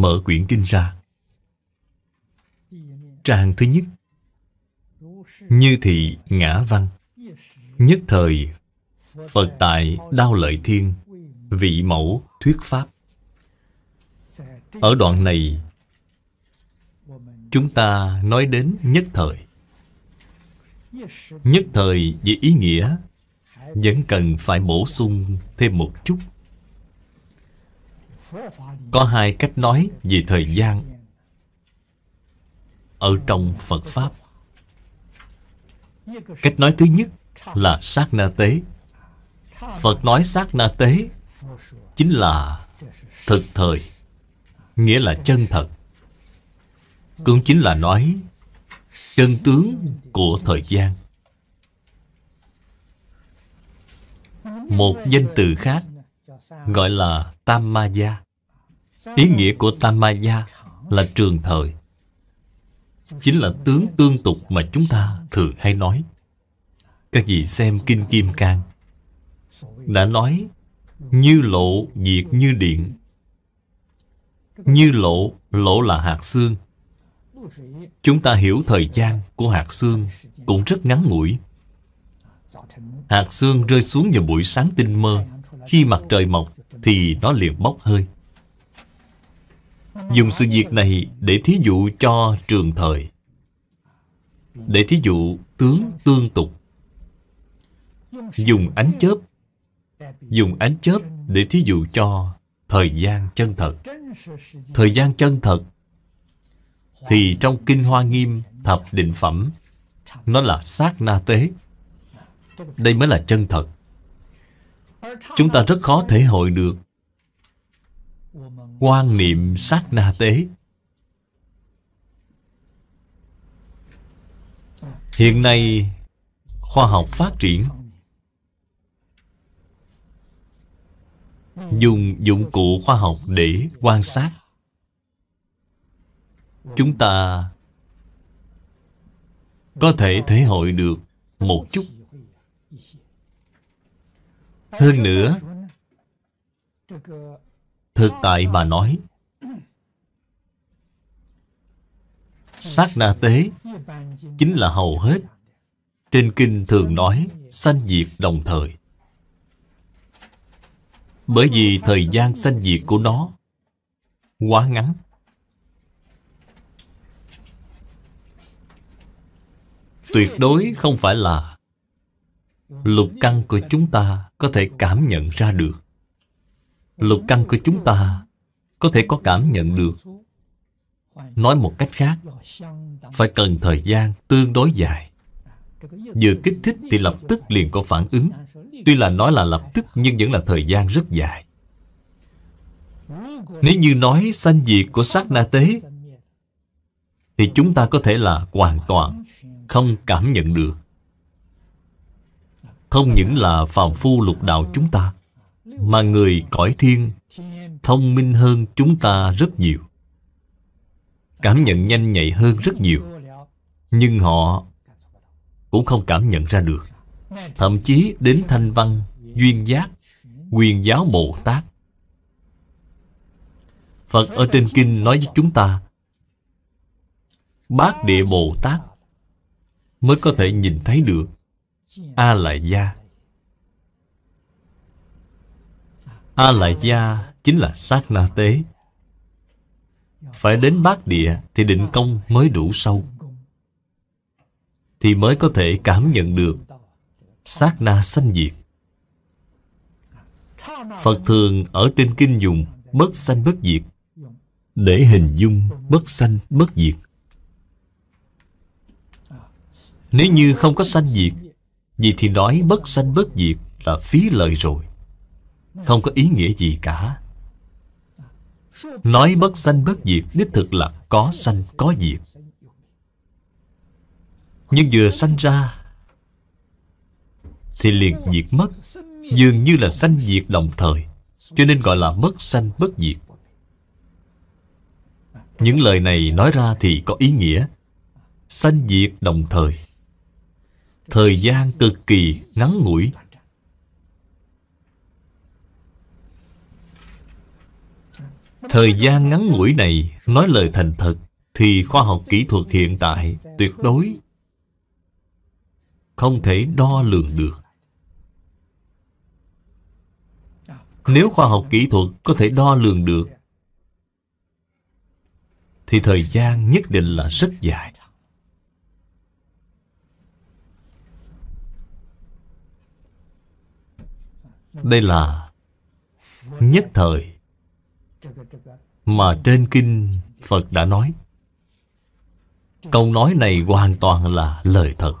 Mở quyển kinh ra Trang thứ nhất Như thị ngã văn Nhất thời Phật tại Đao Lợi Thiên Vị mẫu thuyết pháp Ở đoạn này Chúng ta nói đến nhất thời Nhất thời về ý nghĩa Vẫn cần phải bổ sung thêm một chút có hai cách nói về thời gian ở trong phật pháp cách nói thứ nhất là sát na tế phật nói sát na tế chính là thực thời nghĩa là chân thật cũng chính là nói chân tướng của thời gian một danh từ khác gọi là Tam Ma Gia. Ý nghĩa của Tam Ma Gia là trường thời. Chính là tướng tương tục mà chúng ta thường hay nói. Các vị xem Kinh Kim Cang đã nói như lộ diệt như điện. Như lộ, lộ là hạt xương. Chúng ta hiểu thời gian của hạt xương cũng rất ngắn ngủi. Hạt xương rơi xuống vào buổi sáng tinh mơ khi mặt trời mọc thì nó liền bốc hơi. Dùng sự việc này để thí dụ cho trường thời. Để thí dụ tướng tương tục. Dùng ánh chớp. Dùng ánh chớp để thí dụ cho thời gian chân thật. Thời gian chân thật thì trong Kinh Hoa Nghiêm Thập Định Phẩm nó là sát na tế. Đây mới là chân thật. Chúng ta rất khó thể hội được Quan niệm sát na tế Hiện nay khoa học phát triển Dùng dụng cụ khoa học để quan sát Chúng ta có thể thể hội được một chút hơn nữa Thực tại mà nói Sát na tế Chính là hầu hết Trên kinh thường nói Sanh diệt đồng thời Bởi vì thời gian sanh diệt của nó Quá ngắn Tuyệt đối không phải là Lục căn của chúng ta có thể cảm nhận ra được lục căn của chúng ta có thể có cảm nhận được nói một cách khác phải cần thời gian tương đối dài vừa kích thích thì lập tức liền có phản ứng tuy là nói là lập tức nhưng vẫn là thời gian rất dài nếu như nói sanh diệt của sát na tế thì chúng ta có thể là hoàn toàn không cảm nhận được không những là phàm phu lục đạo chúng ta Mà người cõi thiên Thông minh hơn chúng ta rất nhiều Cảm nhận nhanh nhạy hơn rất nhiều Nhưng họ Cũng không cảm nhận ra được Thậm chí đến thanh văn Duyên giác Quyền giáo Bồ Tát Phật ở trên kinh nói với chúng ta Bát Địa Bồ Tát Mới có thể nhìn thấy được a lại gia a lại gia chính là sát na tế phải đến bát địa thì định công mới đủ sâu thì mới có thể cảm nhận được sát na sanh diệt phật thường ở trên kinh dùng bất sanh bất diệt để hình dung bất sanh bất diệt nếu như không có sanh diệt vì thì nói bất sanh bất diệt là phí lời rồi Không có ý nghĩa gì cả Nói bất sanh bất diệt đích thực là có sanh có diệt Nhưng vừa sanh ra Thì liền diệt mất Dường như là sanh diệt đồng thời Cho nên gọi là bất sanh bất diệt Những lời này nói ra thì có ý nghĩa Sanh diệt đồng thời thời gian cực kỳ ngắn ngủi thời gian ngắn ngủi này nói lời thành thật thì khoa học kỹ thuật hiện tại tuyệt đối không thể đo lường được nếu khoa học kỹ thuật có thể đo lường được thì thời gian nhất định là rất dài Đây là nhất thời mà trên kinh Phật đã nói. Câu nói này hoàn toàn là lời thật.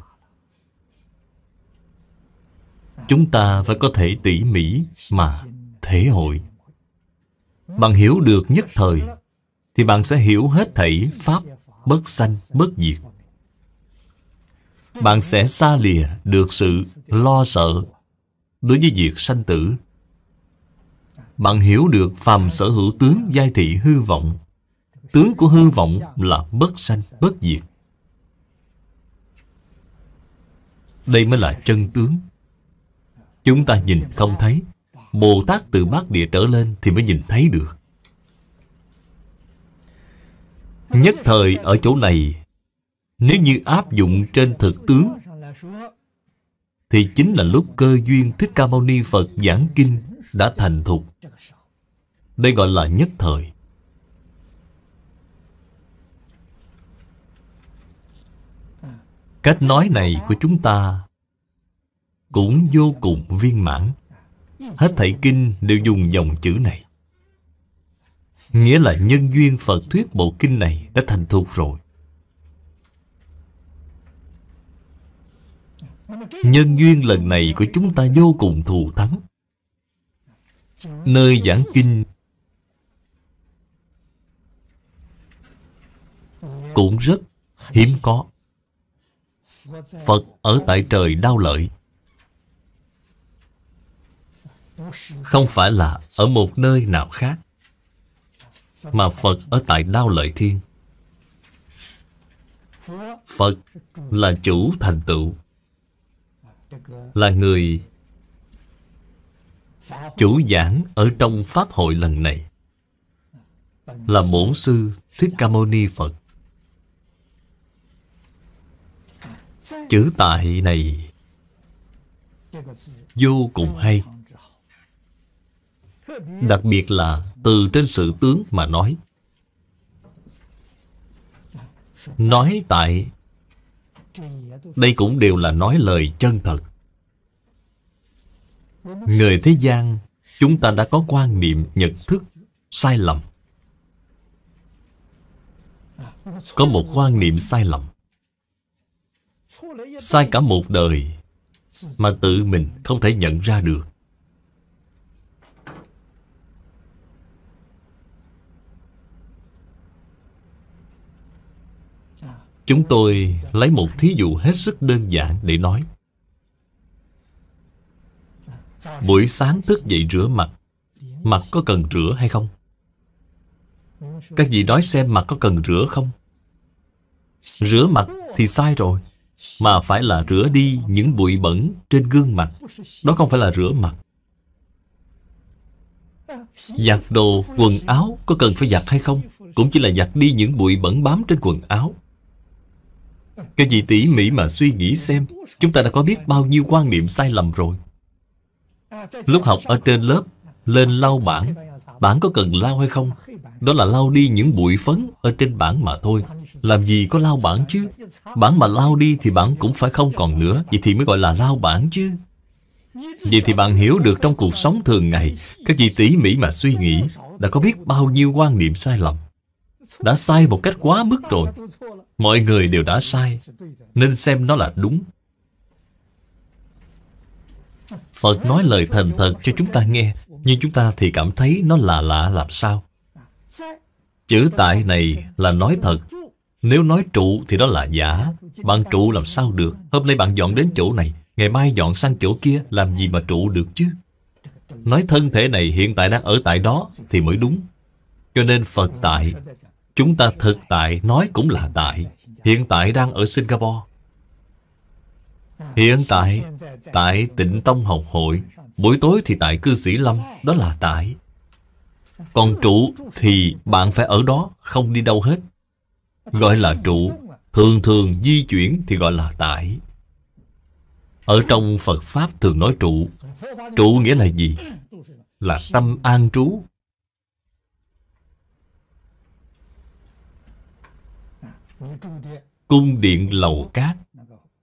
Chúng ta phải có thể tỉ mỉ mà thể hội. Bạn hiểu được nhất thời thì bạn sẽ hiểu hết thảy pháp bất sanh bất diệt. Bạn sẽ xa lìa được sự lo sợ đối với việc sanh tử. Bạn hiểu được phàm sở hữu tướng giai thị hư vọng. Tướng của hư vọng là bất sanh, bất diệt. Đây mới là chân tướng. Chúng ta nhìn không thấy. Bồ Tát từ bát địa trở lên thì mới nhìn thấy được. Nhất thời ở chỗ này Nếu như áp dụng trên thực tướng thì chính là lúc cơ duyên Thích Ca Mâu Ni Phật giảng kinh đã thành thục. Đây gọi là nhất thời. Cách nói này của chúng ta cũng vô cùng viên mãn. Hết thảy kinh đều dùng dòng chữ này. Nghĩa là nhân duyên Phật thuyết bộ kinh này đã thành thục rồi. Nhân duyên lần này của chúng ta vô cùng thù thắng Nơi giảng kinh Cũng rất hiếm có Phật ở tại trời đau lợi Không phải là ở một nơi nào khác Mà Phật ở tại đau lợi thiên Phật là chủ thành tựu là người chủ giảng ở trong pháp hội lần này là bổn sư thích ca mâu ni phật chữ tại này vô cùng hay đặc biệt là từ trên sự tướng mà nói nói tại đây cũng đều là nói lời chân thật Người thế gian Chúng ta đã có quan niệm nhận thức sai lầm Có một quan niệm sai lầm Sai cả một đời Mà tự mình không thể nhận ra được Chúng tôi lấy một thí dụ hết sức đơn giản để nói. Buổi sáng thức dậy rửa mặt, mặt có cần rửa hay không? Các vị nói xem mặt có cần rửa không? Rửa mặt thì sai rồi, mà phải là rửa đi những bụi bẩn trên gương mặt. Đó không phải là rửa mặt. Giặt đồ, quần áo có cần phải giặt hay không? Cũng chỉ là giặt đi những bụi bẩn bám trên quần áo cái gì tỉ mỉ mà suy nghĩ xem Chúng ta đã có biết bao nhiêu quan niệm sai lầm rồi Lúc học ở trên lớp Lên lau bảng Bảng có cần lau hay không Đó là lau đi những bụi phấn ở trên bảng mà thôi Làm gì có lau bảng chứ Bảng mà lau đi thì bảng cũng phải không còn nữa Vậy thì mới gọi là lau bảng chứ Vậy thì bạn hiểu được trong cuộc sống thường ngày cái gì tỉ mỉ mà suy nghĩ Đã có biết bao nhiêu quan niệm sai lầm Đã sai một cách quá mức rồi Mọi người đều đã sai Nên xem nó là đúng Phật nói lời thành thật cho chúng ta nghe Nhưng chúng ta thì cảm thấy nó là lạ làm sao Chữ tại này là nói thật Nếu nói trụ thì đó là giả Bạn trụ làm sao được Hôm nay bạn dọn đến chỗ này Ngày mai dọn sang chỗ kia Làm gì mà trụ được chứ Nói thân thể này hiện tại đang ở tại đó Thì mới đúng Cho nên Phật tại Chúng ta thực tại nói cũng là tại Hiện tại đang ở Singapore Hiện tại Tại tịnh tông học hội Buổi tối thì tại cư sĩ Lâm Đó là tại Còn trụ thì bạn phải ở đó Không đi đâu hết Gọi là trụ Thường thường di chuyển thì gọi là tại Ở trong Phật Pháp thường nói trụ Trụ nghĩa là gì? Là tâm an trú Cung điện lầu cát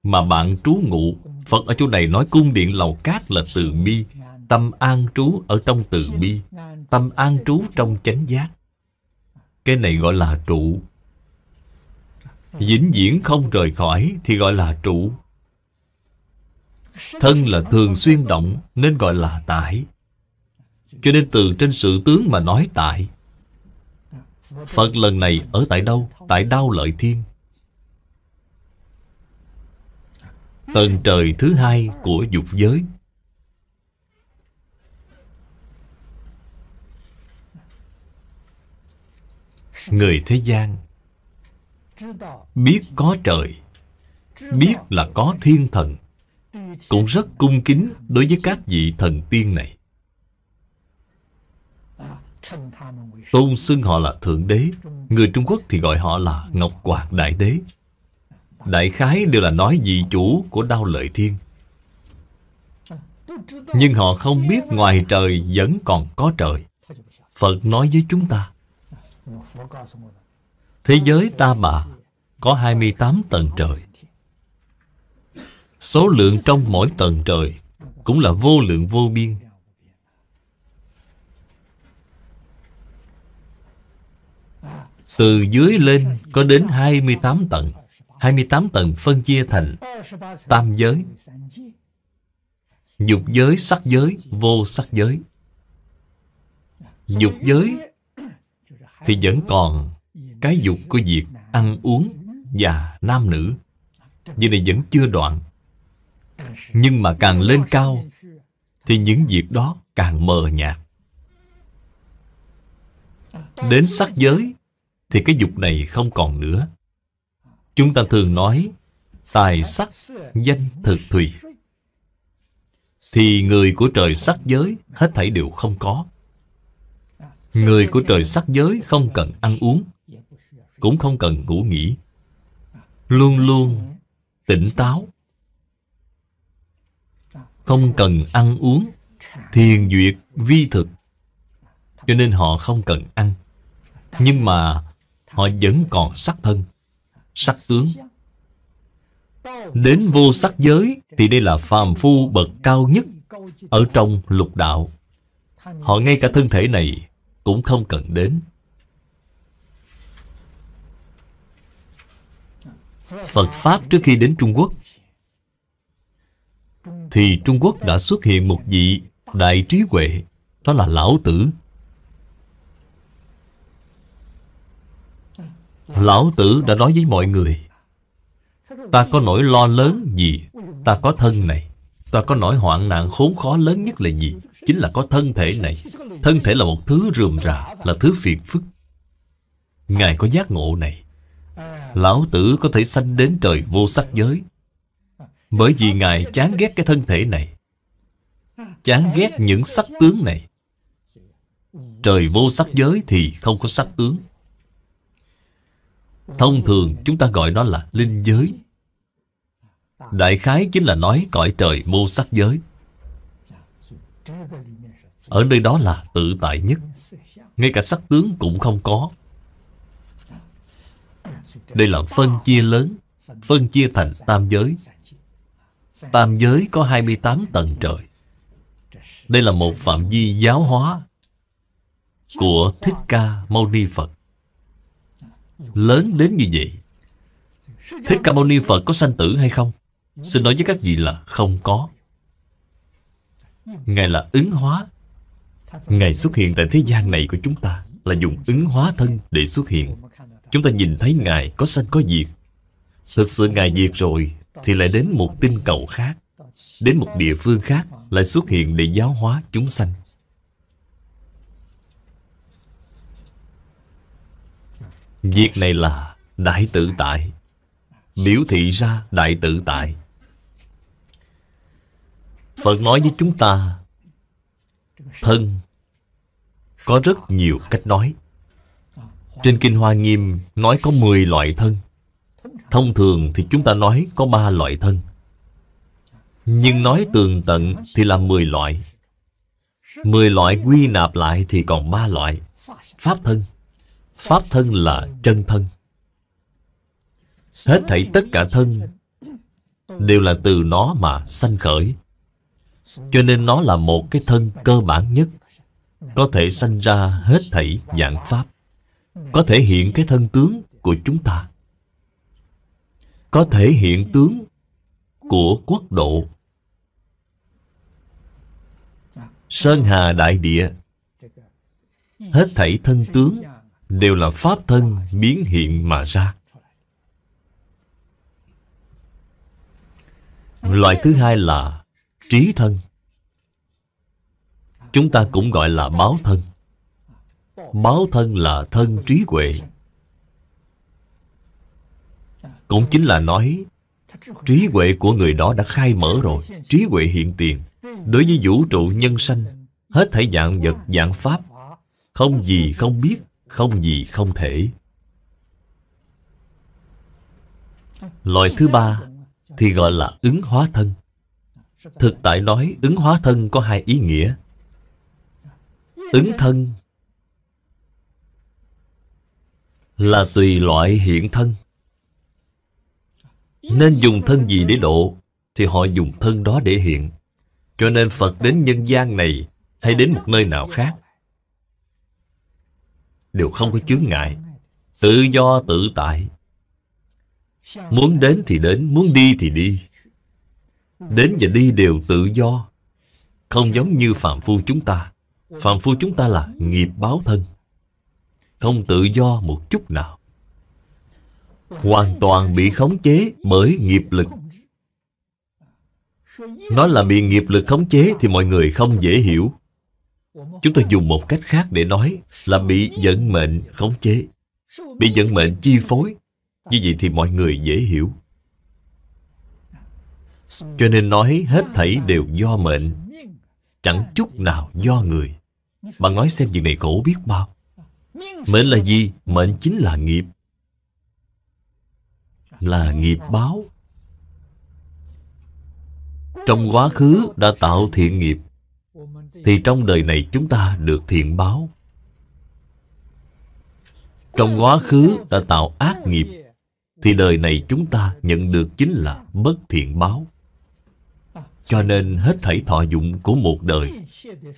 Mà bạn trú ngụ Phật ở chỗ này nói cung điện lầu cát là từ bi Tâm an trú ở trong từ bi Tâm an trú trong chánh giác Cái này gọi là trụ Vĩnh viễn không rời khỏi Thì gọi là trụ Thân là thường xuyên động Nên gọi là tải Cho nên từ trên sự tướng mà nói tại Phật lần này ở tại đâu? Tại Đao Lợi Thiên Tầng trời thứ hai của dục giới Người thế gian Biết có trời Biết là có thiên thần Cũng rất cung kính đối với các vị thần tiên này Tôn xưng họ là Thượng Đế Người Trung Quốc thì gọi họ là Ngọc Quạt Đại Đế Đại khái đều là nói vị chủ của Đao Lợi Thiên Nhưng họ không biết ngoài trời vẫn còn có trời Phật nói với chúng ta Thế giới ta bà có 28 tầng trời Số lượng trong mỗi tầng trời cũng là vô lượng vô biên Từ dưới lên có đến 28 tầng 28 tầng phân chia thành Tam giới Dục giới, sắc giới, vô sắc giới Dục giới Thì vẫn còn Cái dục của việc ăn uống Và nam nữ như này vẫn chưa đoạn Nhưng mà càng lên cao Thì những việc đó càng mờ nhạt Đến sắc giới thì cái dục này không còn nữa. Chúng ta thường nói tài sắc danh thực thùy thì người của trời sắc giới hết thảy đều không có. Người của trời sắc giới không cần ăn uống, cũng không cần ngủ nghỉ. Luôn luôn tỉnh táo. Không cần ăn uống, thiền duyệt vi thực. Cho nên họ không cần ăn. Nhưng mà họ vẫn còn sắc thân, sắc tướng. Đến vô sắc giới thì đây là phàm phu bậc cao nhất ở trong lục đạo. Họ ngay cả thân thể này cũng không cần đến. Phật Pháp trước khi đến Trung Quốc Thì Trung Quốc đã xuất hiện một vị đại trí huệ Đó là Lão Tử Lão tử đã nói với mọi người Ta có nỗi lo lớn gì Ta có thân này Ta có nỗi hoạn nạn khốn khó lớn nhất là gì Chính là có thân thể này Thân thể là một thứ rườm rà Là thứ phiền phức Ngài có giác ngộ này Lão tử có thể sanh đến trời vô sắc giới Bởi vì Ngài chán ghét cái thân thể này Chán ghét những sắc tướng này Trời vô sắc giới thì không có sắc tướng Thông thường chúng ta gọi nó là linh giới Đại khái chính là nói cõi trời vô sắc giới Ở nơi đó là tự tại nhất Ngay cả sắc tướng cũng không có Đây là phân chia lớn Phân chia thành tam giới Tam giới có 28 tầng trời Đây là một phạm vi giáo hóa Của Thích Ca Mâu Ni Phật lớn đến như vậy Thích Ca Mâu Ni Phật có sanh tử hay không? Xin nói với các vị là không có Ngài là ứng hóa Ngài xuất hiện tại thế gian này của chúng ta Là dùng ứng hóa thân để xuất hiện Chúng ta nhìn thấy Ngài có sanh có diệt Thực sự Ngài diệt rồi Thì lại đến một tinh cầu khác Đến một địa phương khác Lại xuất hiện để giáo hóa chúng sanh Việc này là đại tự tại Biểu thị ra đại tự tại Phật nói với chúng ta Thân Có rất nhiều cách nói Trên Kinh Hoa Nghiêm nói có 10 loại thân Thông thường thì chúng ta nói có 3 loại thân Nhưng nói tường tận thì là 10 loại 10 loại quy nạp lại thì còn 3 loại Pháp thân Pháp thân là chân thân Hết thảy tất cả thân Đều là từ nó mà sanh khởi Cho nên nó là một cái thân cơ bản nhất Có thể sanh ra hết thảy dạng Pháp Có thể hiện cái thân tướng của chúng ta Có thể hiện tướng của quốc độ Sơn Hà Đại Địa Hết thảy thân tướng đều là pháp thân biến hiện mà ra. Loại thứ hai là trí thân. Chúng ta cũng gọi là báo thân. Báo thân là thân trí huệ. Cũng chính là nói trí huệ của người đó đã khai mở rồi, trí huệ hiện tiền. Đối với vũ trụ nhân sanh, hết thảy dạng vật, dạng pháp, không gì không biết, không gì không thể loại thứ ba thì gọi là ứng hóa thân thực tại nói ứng hóa thân có hai ý nghĩa ứng thân là tùy loại hiện thân nên dùng thân gì để độ thì họ dùng thân đó để hiện cho nên phật đến nhân gian này hay đến một nơi nào khác đều không có chướng ngại Tự do tự tại Muốn đến thì đến, muốn đi thì đi Đến và đi đều tự do Không giống như phạm phu chúng ta Phạm phu chúng ta là nghiệp báo thân Không tự do một chút nào Hoàn toàn bị khống chế bởi nghiệp lực Nói là bị nghiệp lực khống chế thì mọi người không dễ hiểu Chúng ta dùng một cách khác để nói là bị vận mệnh khống chế, bị vận mệnh chi phối. Như vậy thì mọi người dễ hiểu. Cho nên nói hết thảy đều do mệnh, chẳng chút nào do người. Bạn nói xem việc này khổ biết bao. Mệnh là gì? Mệnh chính là nghiệp. Là nghiệp báo. Trong quá khứ đã tạo thiện nghiệp thì trong đời này chúng ta được thiện báo. Trong quá khứ đã tạo ác nghiệp, thì đời này chúng ta nhận được chính là bất thiện báo. Cho nên hết thảy thọ dụng của một đời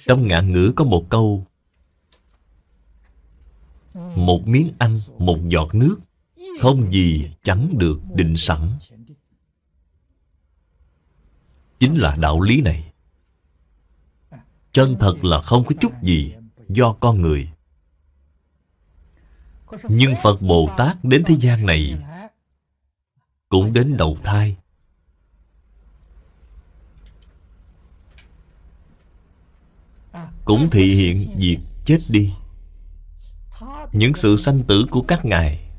Trong ngạn ngữ có một câu Một miếng ăn, một giọt nước Không gì chẳng được định sẵn Chính là đạo lý này Chân thật là không có chút gì do con người Nhưng Phật Bồ Tát đến thế gian này Cũng đến đầu thai Cũng thị hiện việc chết đi Những sự sanh tử của các ngài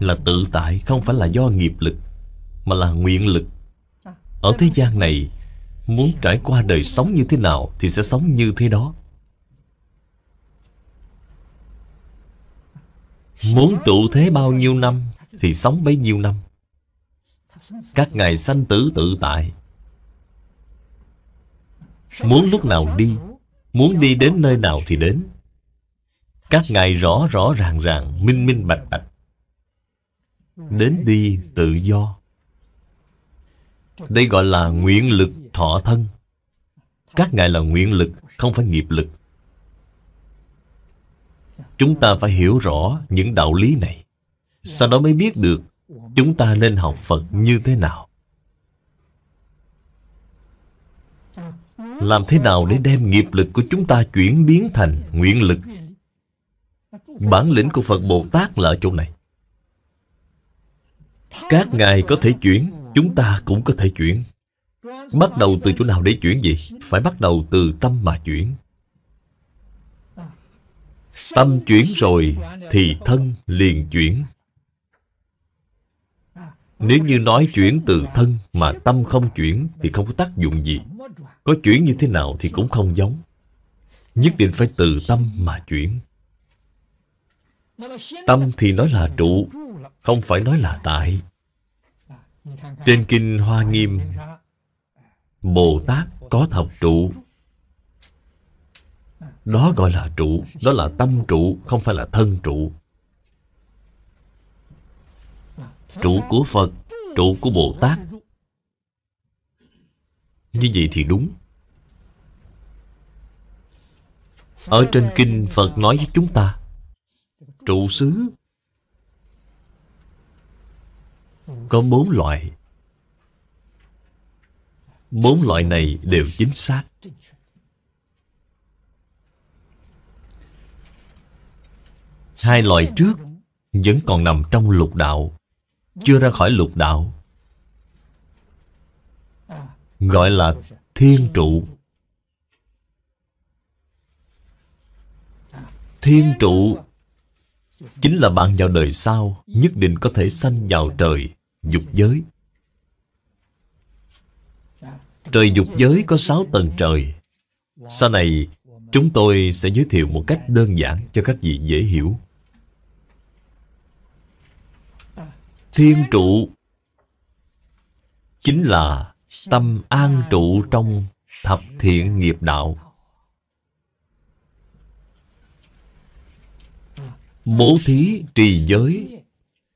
Là tự tại không phải là do nghiệp lực Mà là nguyện lực Ở thế gian này Muốn trải qua đời sống như thế nào Thì sẽ sống như thế đó Muốn trụ thế bao nhiêu năm Thì sống bấy nhiêu năm Các ngài sanh tử tự tại Muốn lúc nào đi Muốn đi đến nơi nào thì đến Các ngài rõ rõ ràng ràng Minh minh bạch bạch Đến đi tự do Đây gọi là nguyện lực thọ thân các ngài là nguyện lực không phải nghiệp lực chúng ta phải hiểu rõ những đạo lý này sau đó mới biết được chúng ta nên học phật như thế nào làm thế nào để đem nghiệp lực của chúng ta chuyển biến thành nguyện lực bản lĩnh của phật bồ tát là ở chỗ này các ngài có thể chuyển chúng ta cũng có thể chuyển Bắt đầu từ chỗ nào để chuyển gì? Phải bắt đầu từ tâm mà chuyển. Tâm chuyển rồi thì thân liền chuyển. Nếu như nói chuyển từ thân mà tâm không chuyển thì không có tác dụng gì. Có chuyển như thế nào thì cũng không giống. Nhất định phải từ tâm mà chuyển. Tâm thì nói là trụ, không phải nói là tại. Trên Kinh Hoa Nghiêm Bồ Tát có thập trụ Đó gọi là trụ Đó là tâm trụ Không phải là thân trụ Trụ của Phật Trụ của Bồ Tát Như vậy thì đúng Ở trên kinh Phật nói với chúng ta Trụ xứ Có bốn loại Bốn loại này đều chính xác Hai loại trước Vẫn còn nằm trong lục đạo Chưa ra khỏi lục đạo Gọi là thiên trụ Thiên trụ Chính là bạn vào đời sau Nhất định có thể sanh vào trời Dục giới Trời dục giới có sáu tầng trời Sau này chúng tôi sẽ giới thiệu một cách đơn giản cho các vị dễ hiểu Thiên trụ Chính là tâm an trụ trong thập thiện nghiệp đạo Bố thí trì giới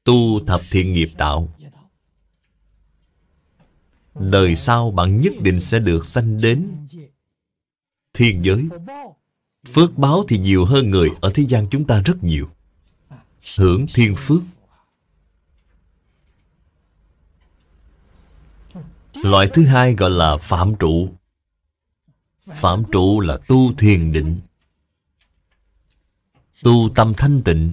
Tu thập thiện nghiệp đạo Đời sau bạn nhất định sẽ được sanh đến Thiên giới Phước báo thì nhiều hơn người Ở thế gian chúng ta rất nhiều Hưởng thiên phước Loại thứ hai gọi là phạm trụ Phạm trụ là tu thiền định Tu tâm thanh tịnh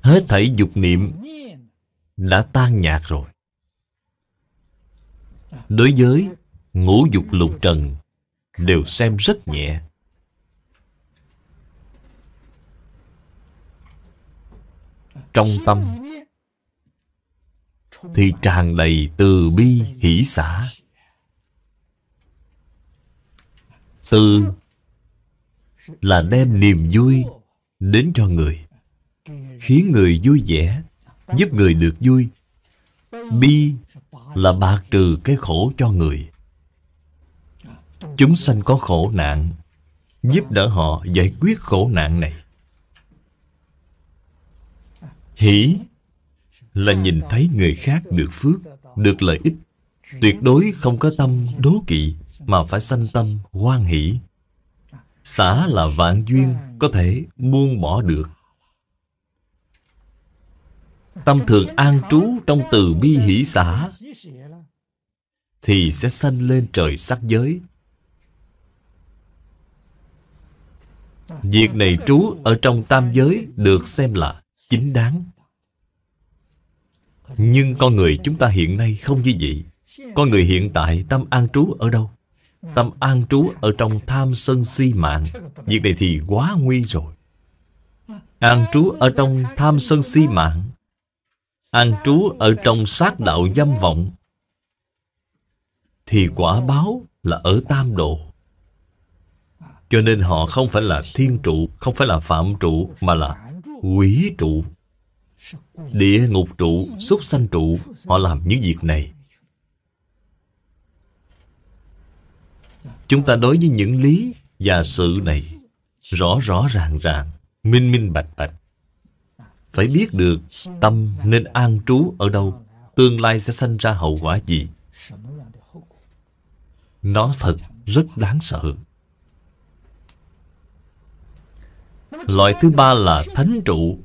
Hết thảy dục niệm đã tan nhạt rồi. Đối với ngũ dục lục trần đều xem rất nhẹ. Trong tâm thì tràn đầy từ bi hỷ xả. Từ là đem niềm vui đến cho người khiến người vui vẻ giúp người được vui bi là bạc trừ cái khổ cho người chúng sanh có khổ nạn giúp đỡ họ giải quyết khổ nạn này hỷ là nhìn thấy người khác được phước được lợi ích tuyệt đối không có tâm đố kỵ mà phải sanh tâm hoan hỷ xả là vạn duyên có thể buông bỏ được Tâm thường an trú trong từ bi hỷ xã Thì sẽ sanh lên trời sắc giới Việc này trú ở trong tam giới được xem là chính đáng Nhưng con người chúng ta hiện nay không như vậy Con người hiện tại tâm an trú ở đâu? Tâm an trú ở trong tham sân si mạng Việc này thì quá nguy rồi An trú ở trong tham sân si mạng an trú ở trong sát đạo dâm vọng thì quả báo là ở tam độ cho nên họ không phải là thiên trụ không phải là phạm trụ mà là quỷ trụ địa ngục trụ súc sanh trụ họ làm những việc này chúng ta đối với những lý và sự này rõ rõ ràng ràng minh minh bạch bạch phải biết được tâm nên an trú ở đâu, tương lai sẽ sanh ra hậu quả gì. Nó thật rất đáng sợ. Loại thứ ba là thánh trụ.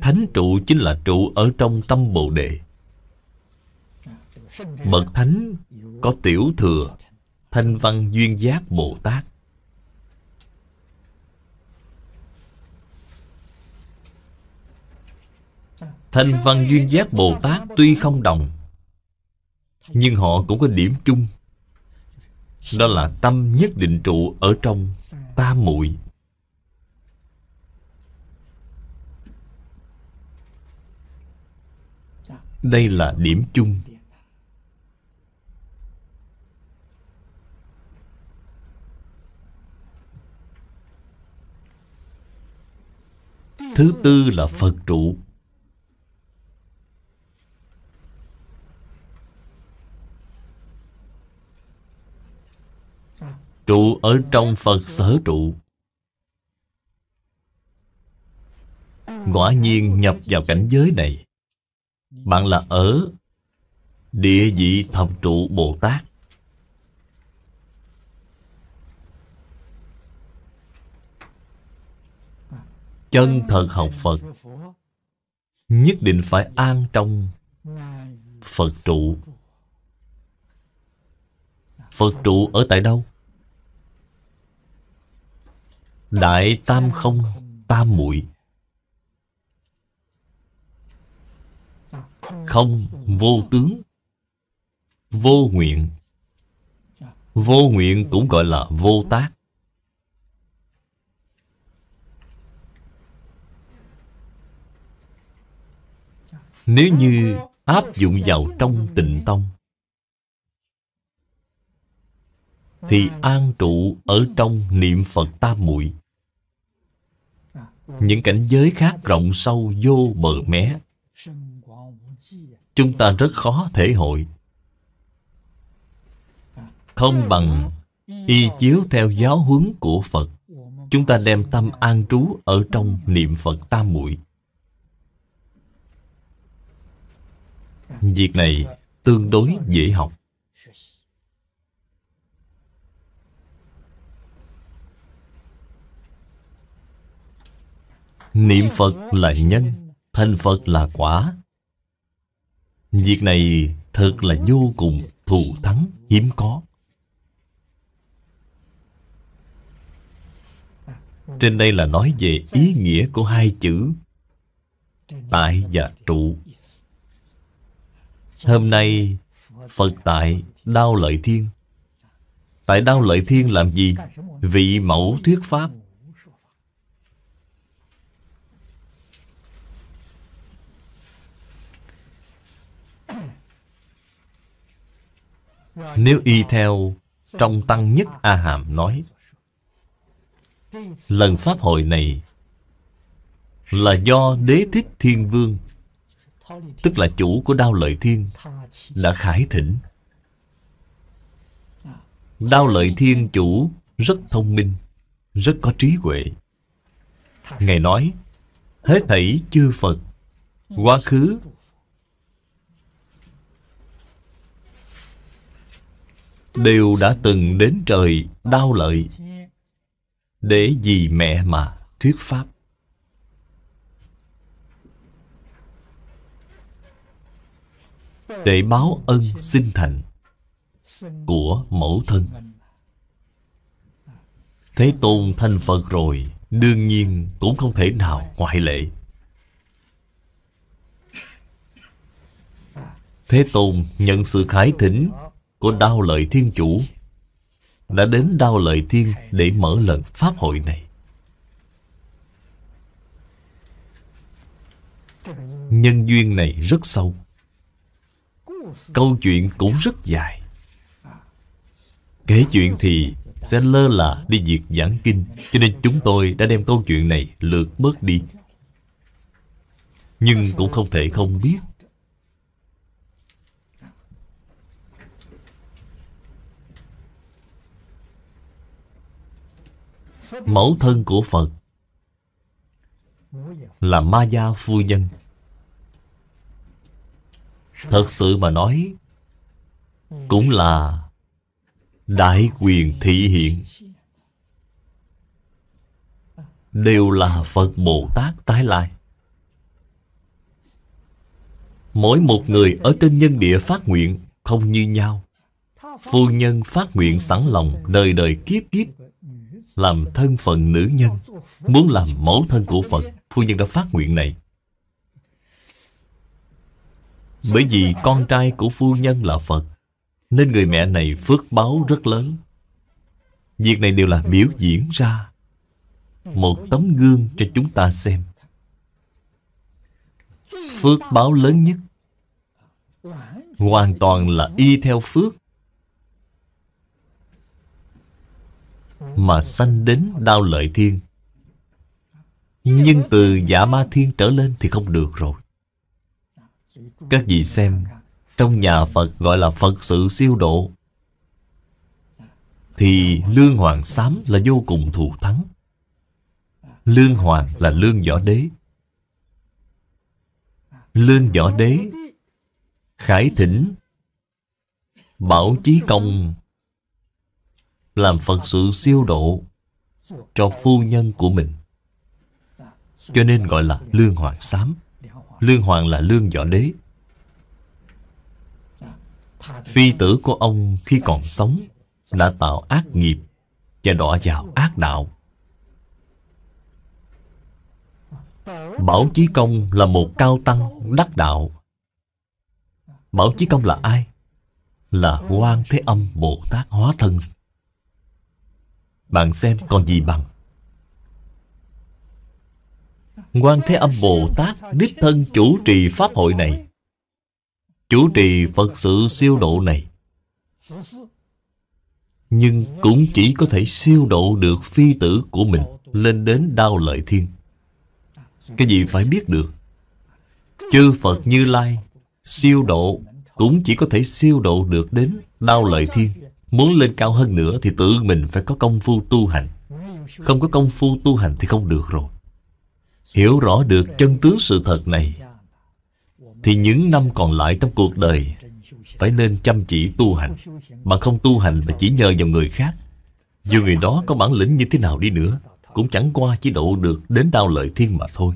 Thánh trụ chính là trụ ở trong tâm Bồ Đề. Bậc Thánh có tiểu thừa, thanh văn duyên giác Bồ Tát. Thanh văn duyên giác Bồ Tát tuy không đồng Nhưng họ cũng có điểm chung Đó là tâm nhất định trụ ở trong tam muội Đây là điểm chung Thứ tư là Phật trụ trụ ở trong Phật sở trụ. Quả nhiên nhập vào cảnh giới này, bạn là ở địa vị thập trụ Bồ Tát. Chân thật học Phật Nhất định phải an trong Phật trụ Phật trụ ở tại đâu? đại tam không tam muội không vô tướng vô nguyện vô nguyện cũng gọi là vô tác nếu như áp dụng vào trong tịnh tông thì an trụ ở trong niệm phật tam muội những cảnh giới khác rộng sâu vô bờ mé chúng ta rất khó thể hội không bằng y chiếu theo giáo huấn của phật chúng ta đem tâm an trú ở trong niệm phật tam muội việc này tương đối dễ học Niệm Phật là nhân Thành Phật là quả Việc này thật là vô cùng thù thắng hiếm có Trên đây là nói về ý nghĩa của hai chữ Tại và trụ Hôm nay Phật tại Đao Lợi Thiên Tại Đao Lợi Thiên làm gì? Vị mẫu thuyết pháp Nếu y theo trong Tăng Nhất A Hàm nói Lần Pháp hội này là do Đế Thích Thiên Vương Tức là chủ của Đao Lợi Thiên đã khải thỉnh Đao Lợi Thiên chủ rất thông minh Rất có trí huệ Ngài nói Hết thảy chư Phật Quá khứ đều đã từng đến trời đau lợi để vì mẹ mà thuyết pháp để báo ân sinh thành của mẫu thân thế tôn thành phật rồi đương nhiên cũng không thể nào ngoại lệ thế tôn nhận sự khái thỉnh của Đao Lợi Thiên Chủ đã đến Đao Lợi Thiên để mở lần Pháp hội này. Nhân duyên này rất sâu. Câu chuyện cũng rất dài. Kể chuyện thì sẽ lơ là đi việc giảng kinh cho nên chúng tôi đã đem câu chuyện này lượt bớt đi nhưng cũng không thể không biết mẫu thân của Phật là Ma Gia Phu Nhân. Thật sự mà nói, cũng là đại quyền thị hiện. Đều là Phật Bồ Tát tái lai. Mỗi một người ở trên nhân địa phát nguyện không như nhau. Phu nhân phát nguyện sẵn lòng đời đời kiếp kiếp làm thân phận nữ nhân Muốn làm mẫu thân của Phật Phu nhân đã phát nguyện này Bởi vì con trai của phu nhân là Phật Nên người mẹ này phước báo rất lớn Việc này đều là biểu diễn ra Một tấm gương cho chúng ta xem Phước báo lớn nhất Hoàn toàn là y theo phước mà sanh đến đao lợi thiên. Nhưng từ giả ma thiên trở lên thì không được rồi. Các vị xem, trong nhà Phật gọi là Phật sự siêu độ, thì Lương Hoàng Sám là vô cùng thù thắng. Lương Hoàng là Lương Võ Đế. Lương Võ Đế, Khải Thỉnh, Bảo Chí Công làm Phật sự siêu độ cho phu nhân của mình. Cho nên gọi là Lương Hoàng Sám. Lương Hoàng là Lương Võ Đế. Phi tử của ông khi còn sống đã tạo ác nghiệp và đọa vào ác đạo. Bảo Chí Công là một cao tăng đắc đạo. Bảo Chí Công là ai? Là quan Thế Âm Bồ Tát Hóa Thân bạn xem còn gì bằng Quan Thế Âm Bồ Tát Đích thân chủ trì Pháp hội này Chủ trì Phật sự siêu độ này Nhưng cũng chỉ có thể siêu độ được phi tử của mình Lên đến đau lợi thiên Cái gì phải biết được Chư Phật Như Lai Siêu độ cũng chỉ có thể siêu độ được đến đau lợi thiên Muốn lên cao hơn nữa thì tự mình phải có công phu tu hành Không có công phu tu hành thì không được rồi Hiểu rõ được chân tướng sự thật này Thì những năm còn lại trong cuộc đời Phải nên chăm chỉ tu hành Mà không tu hành mà chỉ nhờ vào người khác Dù người đó có bản lĩnh như thế nào đi nữa Cũng chẳng qua chỉ độ được đến đau lợi thiên mà thôi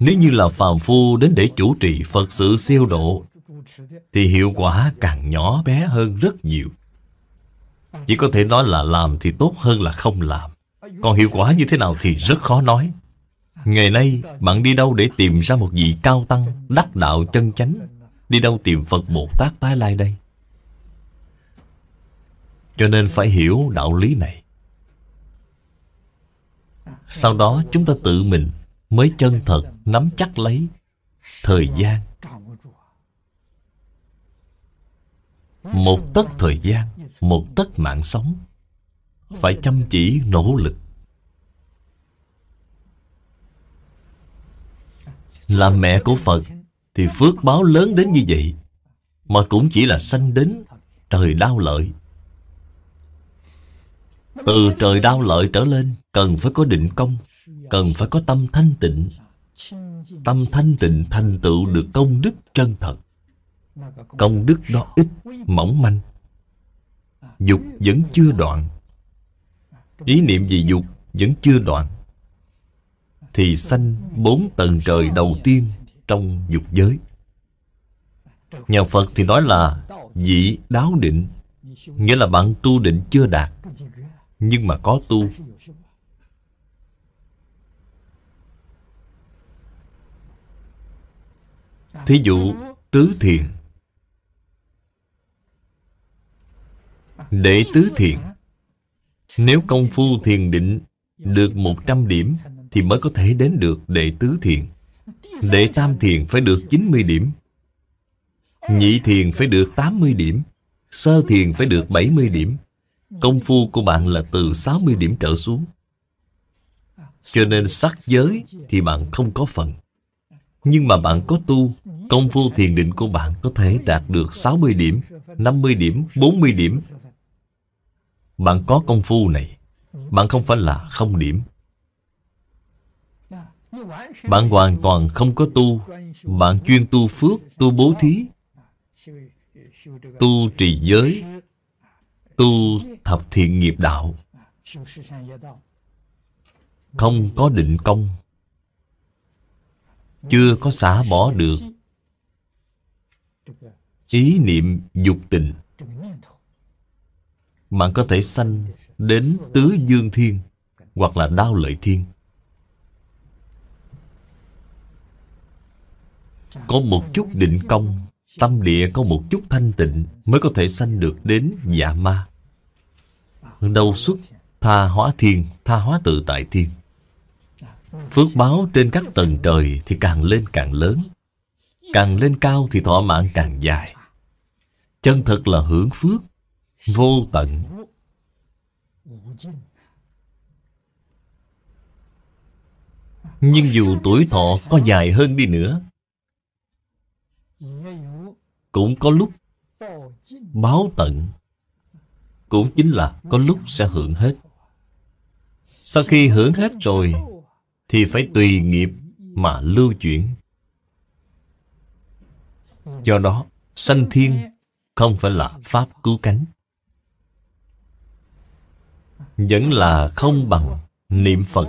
Nếu như là phàm phu đến để chủ trì Phật sự siêu độ Thì hiệu quả càng nhỏ bé hơn rất nhiều chỉ có thể nói là làm thì tốt hơn là không làm Còn hiệu quả như thế nào thì rất khó nói Ngày nay bạn đi đâu để tìm ra một vị cao tăng Đắc đạo chân chánh Đi đâu tìm Phật Bồ Tát tái lai đây Cho nên phải hiểu đạo lý này Sau đó chúng ta tự mình Mới chân thật nắm chắc lấy Thời gian Một tấc thời gian một tất mạng sống phải chăm chỉ nỗ lực là mẹ của phật thì phước báo lớn đến như vậy mà cũng chỉ là sanh đến trời đau lợi từ trời đau lợi trở lên cần phải có định công cần phải có tâm thanh tịnh tâm thanh tịnh thành tựu được công đức chân thật công đức đó ít mỏng manh Dục vẫn chưa đoạn Ý niệm gì dục vẫn chưa đoạn Thì sanh bốn tầng trời đầu tiên trong dục giới Nhà Phật thì nói là dị đáo định Nghĩa là bạn tu định chưa đạt Nhưng mà có tu Thí dụ tứ thiền Để tứ thiện Nếu công phu thiền định được 100 điểm thì mới có thể đến được đệ tứ thiền. Đệ tam thiền phải được 90 điểm. Nhị thiền phải được 80 điểm. Sơ thiền phải được 70 điểm. Công phu của bạn là từ 60 điểm trở xuống. Cho nên sắc giới thì bạn không có phần. Nhưng mà bạn có tu, công phu thiền định của bạn có thể đạt được 60 điểm, 50 điểm, 40 điểm, bạn có công phu này Bạn không phải là không điểm Bạn hoàn toàn không có tu Bạn chuyên tu phước, tu bố thí Tu trì giới Tu thập thiện nghiệp đạo Không có định công Chưa có xả bỏ được Ý niệm dục tình bạn có thể sanh đến tứ dương thiên Hoặc là đao lợi thiên Có một chút định công Tâm địa có một chút thanh tịnh Mới có thể sanh được đến dạ ma Đâu xuất tha hóa thiên Tha hóa tự tại thiên Phước báo trên các tầng trời Thì càng lên càng lớn Càng lên cao thì thọ mạng càng dài Chân thật là hưởng phước vô tận nhưng dù tuổi thọ có dài hơn đi nữa cũng có lúc báo tận cũng chính là có lúc sẽ hưởng hết sau khi hưởng hết rồi thì phải tùy nghiệp mà lưu chuyển do đó sanh thiên không phải là pháp cứu cánh vẫn là không bằng niệm Phật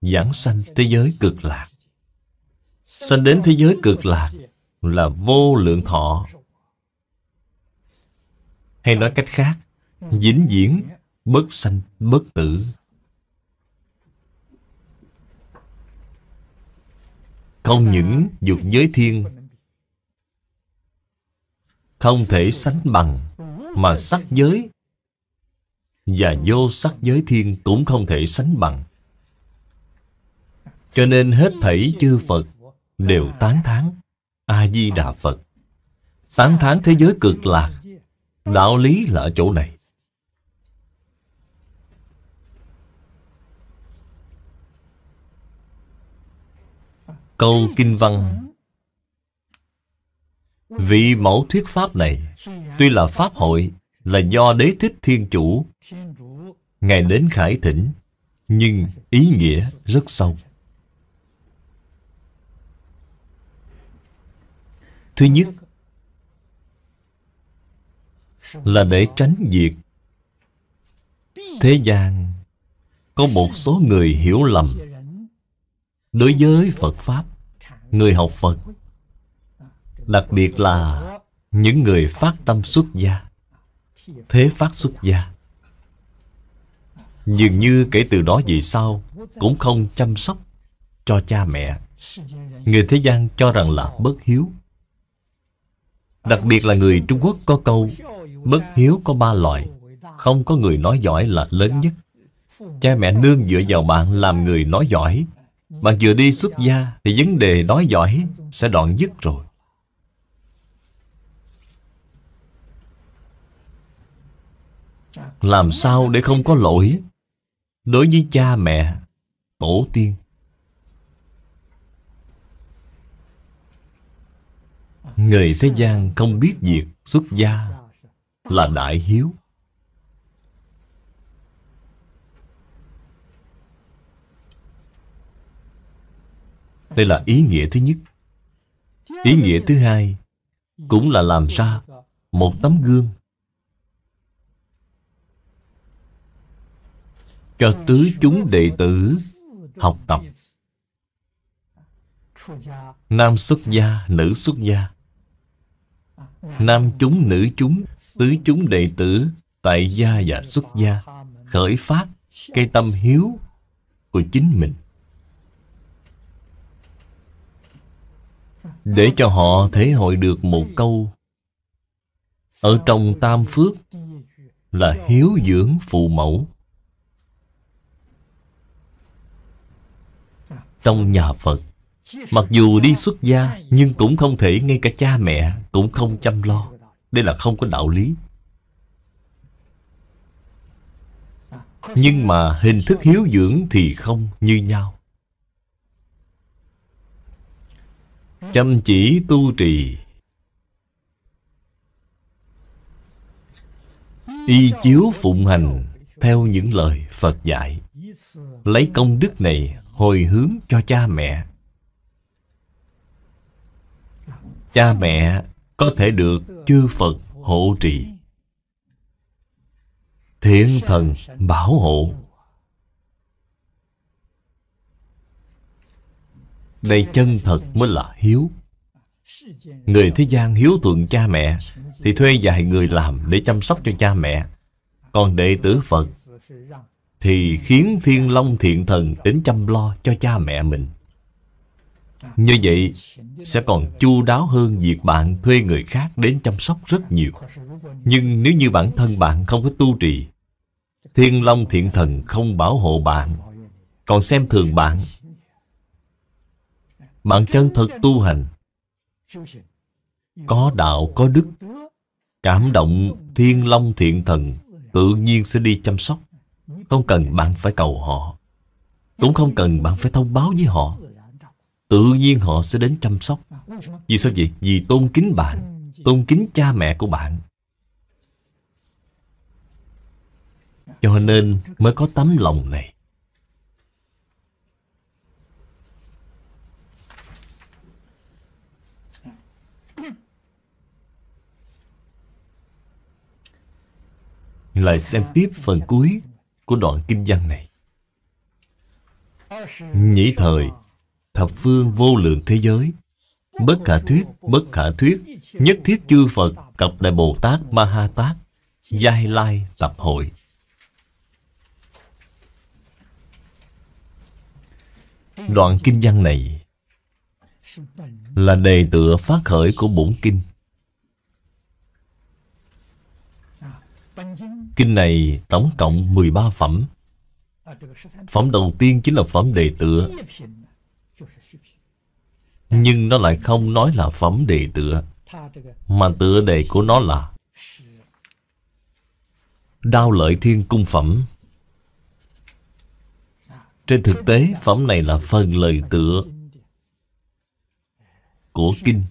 giảng sanh thế giới cực lạc. Sanh đến thế giới cực lạc là vô lượng thọ. Hay nói cách khác, vĩnh viễn bất sanh bất tử. Không những dục giới thiên không thể sánh bằng mà sắc giới và vô sắc giới thiên cũng không thể sánh bằng. Cho nên hết thảy chư Phật đều tán thán A-di-đà Phật. Tán thán thế giới cực lạc, đạo lý là ở chỗ này. Câu kinh văn Vị mẫu thuyết pháp này Tuy là pháp hội là do đế thích thiên chủ Ngài đến khải thỉnh Nhưng ý nghĩa rất sâu Thứ nhất Là để tránh việc Thế gian Có một số người hiểu lầm Đối với Phật Pháp Người học Phật Đặc biệt là Những người phát tâm xuất gia thế phát xuất gia dường như kể từ đó về sau cũng không chăm sóc cho cha mẹ người thế gian cho rằng là bất hiếu đặc biệt là người trung quốc có câu bất hiếu có ba loại không có người nói giỏi là lớn nhất cha mẹ nương dựa vào bạn làm người nói giỏi bạn vừa đi xuất gia thì vấn đề nói giỏi sẽ đoạn dứt rồi Làm sao để không có lỗi Đối với cha mẹ Tổ tiên Người thế gian không biết việc xuất gia Là đại hiếu Đây là ý nghĩa thứ nhất Ý nghĩa thứ hai Cũng là làm ra một tấm gương cho tứ chúng đệ tử học tập nam xuất gia nữ xuất gia nam chúng nữ chúng tứ chúng đệ tử tại gia và xuất gia khởi phát cây tâm hiếu của chính mình để cho họ thể hội được một câu ở trong tam phước là hiếu dưỡng phụ mẫu trong nhà Phật Mặc dù đi xuất gia Nhưng cũng không thể ngay cả cha mẹ Cũng không chăm lo Đây là không có đạo lý Nhưng mà hình thức hiếu dưỡng thì không như nhau Chăm chỉ tu trì Y chiếu phụng hành Theo những lời Phật dạy Lấy công đức này hồi hướng cho cha mẹ. Cha mẹ có thể được chư Phật hộ trì. Thiện thần bảo hộ. Đây chân thật mới là hiếu. Người thế gian hiếu thuận cha mẹ Thì thuê vài người làm để chăm sóc cho cha mẹ Còn đệ tử Phật thì khiến thiên long thiện thần đến chăm lo cho cha mẹ mình như vậy sẽ còn chu đáo hơn việc bạn thuê người khác đến chăm sóc rất nhiều nhưng nếu như bản thân bạn không có tu trì thiên long thiện thần không bảo hộ bạn còn xem thường bạn bạn chân thật tu hành có đạo có đức cảm động thiên long thiện thần tự nhiên sẽ đi chăm sóc không cần bạn phải cầu họ Cũng không cần bạn phải thông báo với họ Tự nhiên họ sẽ đến chăm sóc Vì sao vậy? Vì tôn kính bạn Tôn kính cha mẹ của bạn Cho nên mới có tấm lòng này Lại xem tiếp phần cuối của đoạn kinh văn này Nhĩ thời Thập phương vô lượng thế giới Bất khả thuyết, bất khả thuyết Nhất thiết chư Phật Cập Đại Bồ Tát Ma Ha Tát Giai Lai Tập Hội Đoạn kinh văn này Là đề tựa phát khởi của bổn kinh Kinh này tổng cộng 13 phẩm Phẩm đầu tiên chính là phẩm đề tựa Nhưng nó lại không nói là phẩm đề tựa Mà tựa đề của nó là Đao lợi thiên cung phẩm Trên thực tế phẩm này là phần lời tựa Của kinh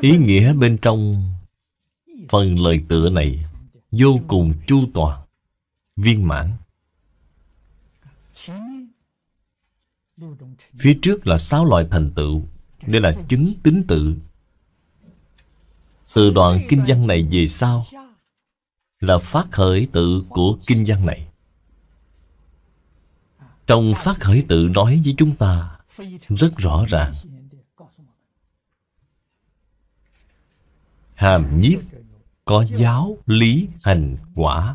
Ý nghĩa bên trong phần lời tựa này vô cùng chu toàn, viên mãn. Phía trước là sáu loại thành tựu, đây là chứng tính tự. Từ đoạn kinh văn này về sau là phát khởi tự của kinh văn này. Trong phát khởi tự nói với chúng ta rất rõ ràng hàm nhiếp có giáo lý hành quả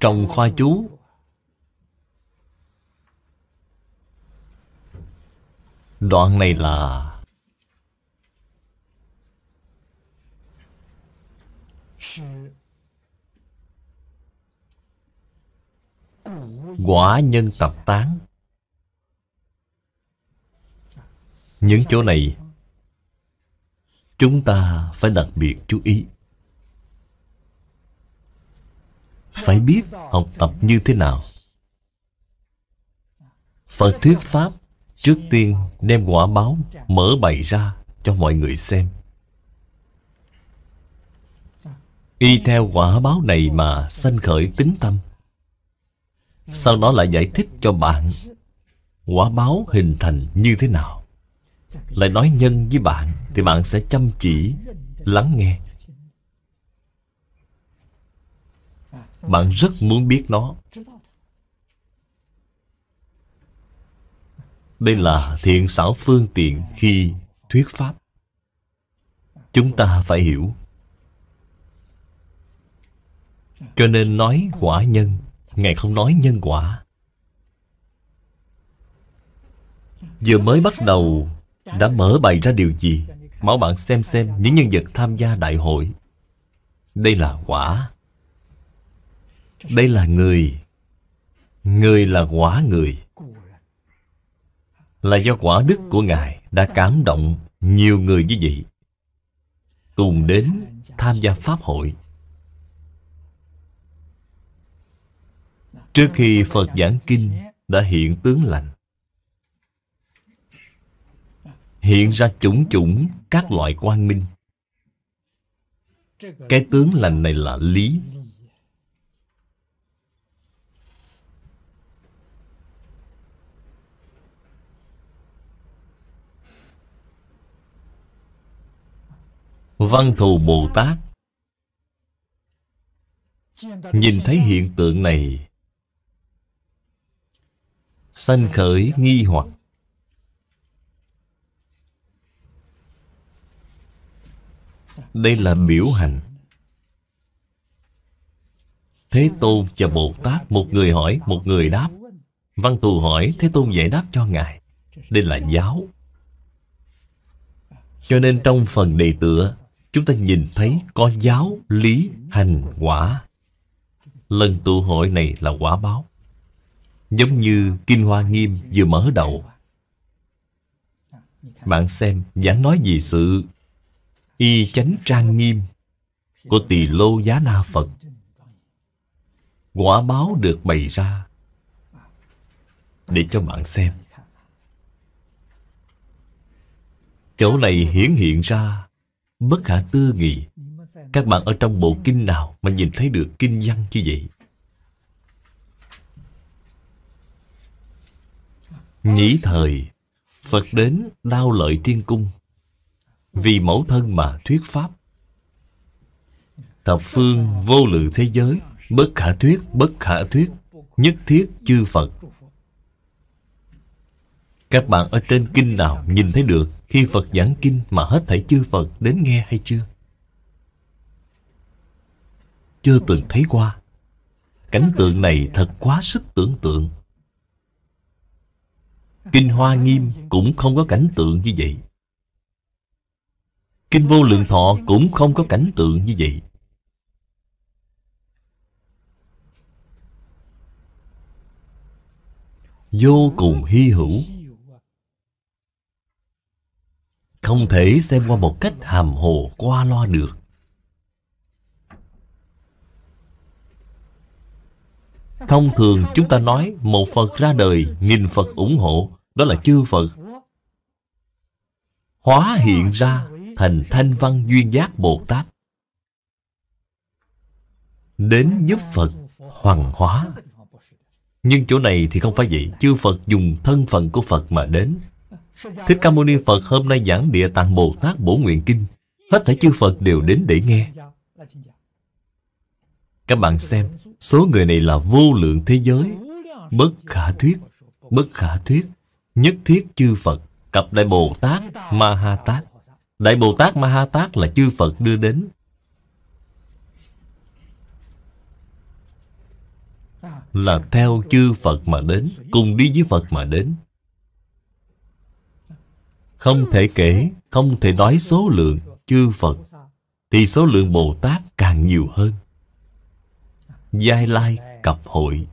trong khoa chú đoạn này là Quả nhân tập tán Những chỗ này Chúng ta phải đặc biệt chú ý Phải biết học tập như thế nào Phật thuyết Pháp Trước tiên đem quả báo mở bày ra cho mọi người xem Y theo quả báo này mà sanh khởi tính tâm sau đó lại giải thích cho bạn Quả báo hình thành như thế nào Lại nói nhân với bạn Thì bạn sẽ chăm chỉ Lắng nghe Bạn rất muốn biết nó Đây là thiện xảo phương tiện khi thuyết pháp Chúng ta phải hiểu Cho nên nói quả nhân Ngài không nói nhân quả Vừa mới bắt đầu Đã mở bày ra điều gì Máu bạn xem xem những nhân vật tham gia đại hội Đây là quả Đây là người Người là quả người Là do quả đức của Ngài Đã cảm động nhiều người như vậy Cùng đến tham gia Pháp hội Trước khi Phật giảng kinh đã hiện tướng lành Hiện ra chủng chủng các loại quang minh Cái tướng lành này là lý Văn thù Bồ Tát Nhìn thấy hiện tượng này sanh khởi nghi hoặc đây là biểu hành thế tôn và bồ tát một người hỏi một người đáp văn thù hỏi thế tôn giải đáp cho ngài đây là giáo cho nên trong phần đề tựa chúng ta nhìn thấy có giáo lý hành quả lần tụ hội này là quả báo Giống như Kinh Hoa Nghiêm vừa mở đầu Bạn xem giảng nói gì sự Y chánh trang nghiêm Của tỳ lô giá na Phật Quả báo được bày ra Để cho bạn xem Chỗ này hiển hiện ra Bất khả tư nghị Các bạn ở trong bộ kinh nào Mà nhìn thấy được kinh văn như vậy Nghĩ thời Phật đến đao lợi thiên cung Vì mẫu thân mà thuyết pháp Thập phương vô lượng thế giới Bất khả thuyết, bất khả thuyết Nhất thiết chư Phật Các bạn ở trên kinh nào nhìn thấy được Khi Phật giảng kinh mà hết thảy chư Phật đến nghe hay chưa? Chưa từng thấy qua Cảnh tượng này thật quá sức tưởng tượng Kinh Hoa Nghiêm cũng không có cảnh tượng như vậy Kinh Vô Lượng Thọ cũng không có cảnh tượng như vậy Vô cùng hy hữu Không thể xem qua một cách hàm hồ qua loa được Thông thường chúng ta nói một Phật ra đời, nghìn Phật ủng hộ đó là chư Phật hóa hiện ra thành thanh văn duyên giác Bồ Tát đến giúp Phật hoàng hóa nhưng chỗ này thì không phải vậy Chư Phật dùng thân phận của Phật mà đến Thích Ca Mâu Ni Phật hôm nay giảng Địa Tạng Bồ Tát Bổ Nguyện Kinh Hết thể chư Phật đều đến để nghe Các bạn xem Số người này là vô lượng thế giới Bất khả thuyết Bất khả thuyết nhất thiết chư Phật, cặp Đại Bồ Tát, Ma Ha Tát. Đại Bồ Tát Ma Ha Tát là chư Phật đưa đến. Là theo chư Phật mà đến, cùng đi với Phật mà đến. Không thể kể, không thể nói số lượng chư Phật, thì số lượng Bồ Tát càng nhiều hơn. Giai lai cặp hội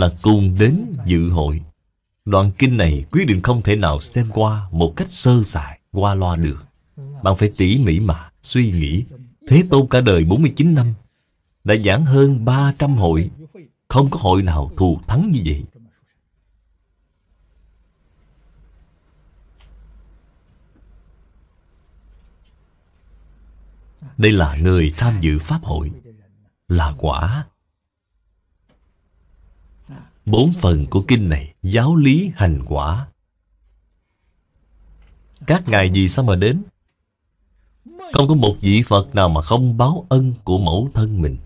là cùng đến dự hội Đoạn kinh này quyết định không thể nào xem qua một cách sơ sài, qua loa được. Bạn phải tỉ mỉ mà, suy nghĩ. Thế Tôn cả đời 49 năm, đã giảng hơn 300 hội. Không có hội nào thù thắng như vậy. Đây là người tham dự Pháp hội, là quả Bốn phần của kinh này Giáo lý hành quả Các ngài gì sao mà đến Không có một vị Phật nào mà không báo ân của mẫu thân mình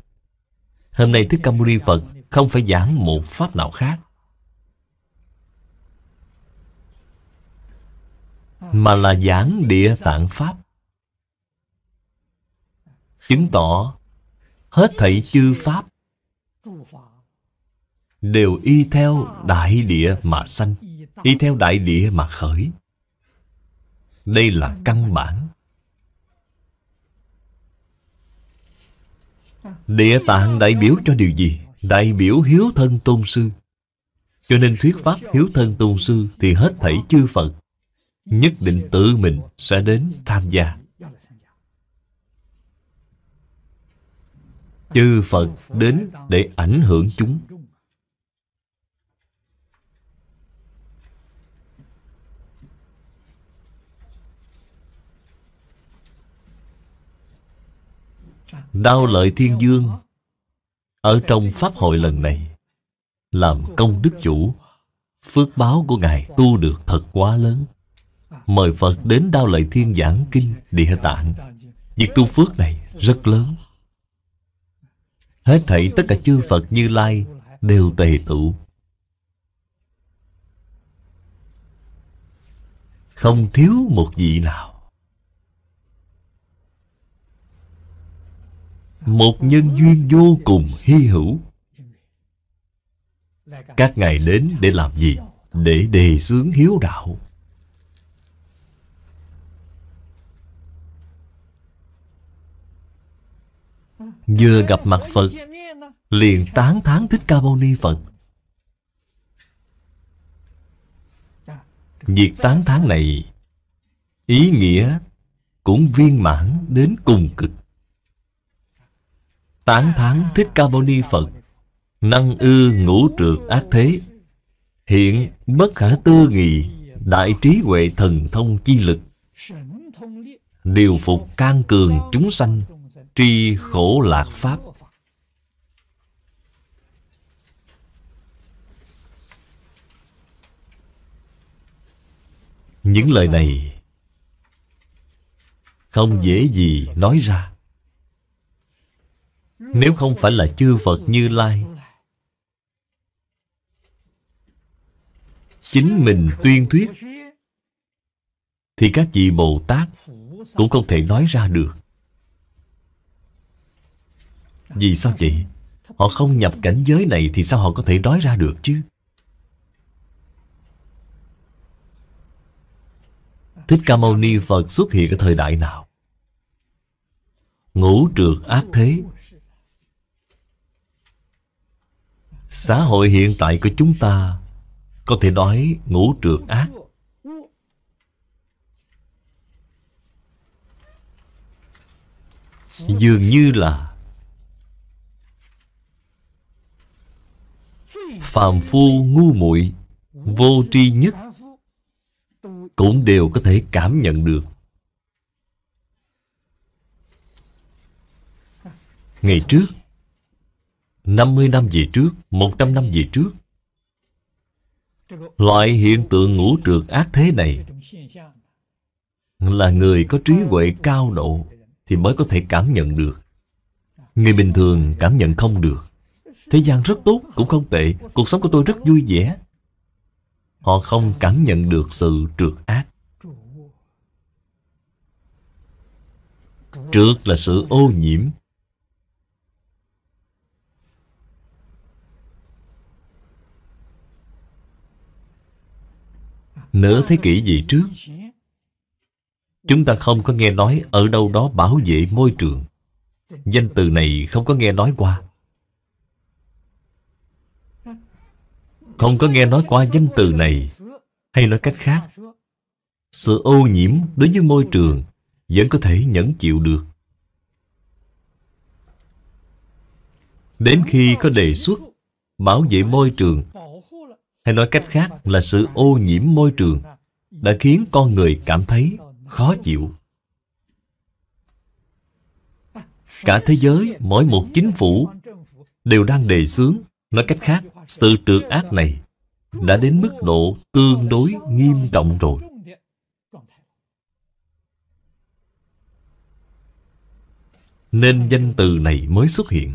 Hôm nay Thích Ca Mâu Ni Phật Không phải giảng một pháp nào khác Mà là giảng địa tạng pháp Chứng tỏ Hết thảy chư pháp đều y theo đại địa mà sanh, y theo đại địa mà khởi. Đây là căn bản. Địa tạng đại biểu cho điều gì? Đại biểu hiếu thân tôn sư. Cho nên thuyết pháp hiếu thân tôn sư thì hết thảy chư Phật nhất định tự mình sẽ đến tham gia. Chư Phật đến để ảnh hưởng chúng. Đao lợi thiên dương Ở trong Pháp hội lần này Làm công đức chủ Phước báo của Ngài tu được thật quá lớn Mời Phật đến Đao lợi thiên giảng kinh địa tạng Việc tu phước này rất lớn Hết thảy tất cả chư Phật như Lai Đều tề tụ Không thiếu một vị nào một nhân duyên vô cùng hy hữu các ngài đến để làm gì để đề xướng hiếu đạo vừa gặp mặt phật liền tán thán thích ca mâu ni phật việc tán thán này ý nghĩa cũng viên mãn đến cùng cực tán thán thích ca mâu ni phật năng ư ngũ trượt ác thế hiện bất khả tư nghị đại trí huệ thần thông chi lực điều phục can cường chúng sanh tri khổ lạc pháp những lời này không dễ gì nói ra nếu không phải là chư Phật Như Lai Chính mình tuyên thuyết Thì các vị Bồ Tát Cũng không thể nói ra được Vì sao vậy? Họ không nhập cảnh giới này Thì sao họ có thể nói ra được chứ? Thích Ca Mâu Ni Phật xuất hiện ở thời đại nào? Ngũ trượt ác thế Xã hội hiện tại của chúng ta Có thể nói ngũ trượt ác Dường như là Phàm phu ngu muội Vô tri nhất Cũng đều có thể cảm nhận được Ngày trước 50 năm về trước, 100 năm về trước. Loại hiện tượng ngũ trượt ác thế này là người có trí huệ cao độ thì mới có thể cảm nhận được. Người bình thường cảm nhận không được. Thế gian rất tốt, cũng không tệ, cuộc sống của tôi rất vui vẻ. Họ không cảm nhận được sự trượt ác. Trượt là sự ô nhiễm nửa thế kỷ gì trước chúng ta không có nghe nói ở đâu đó bảo vệ môi trường danh từ này không có nghe nói qua không có nghe nói qua danh từ này hay nói cách khác sự ô nhiễm đối với môi trường vẫn có thể nhẫn chịu được đến khi có đề xuất bảo vệ môi trường hay nói cách khác là sự ô nhiễm môi trường đã khiến con người cảm thấy khó chịu cả thế giới mỗi một chính phủ đều đang đề xướng nói cách khác sự trượt ác này đã đến mức độ tương đối nghiêm trọng rồi nên danh từ này mới xuất hiện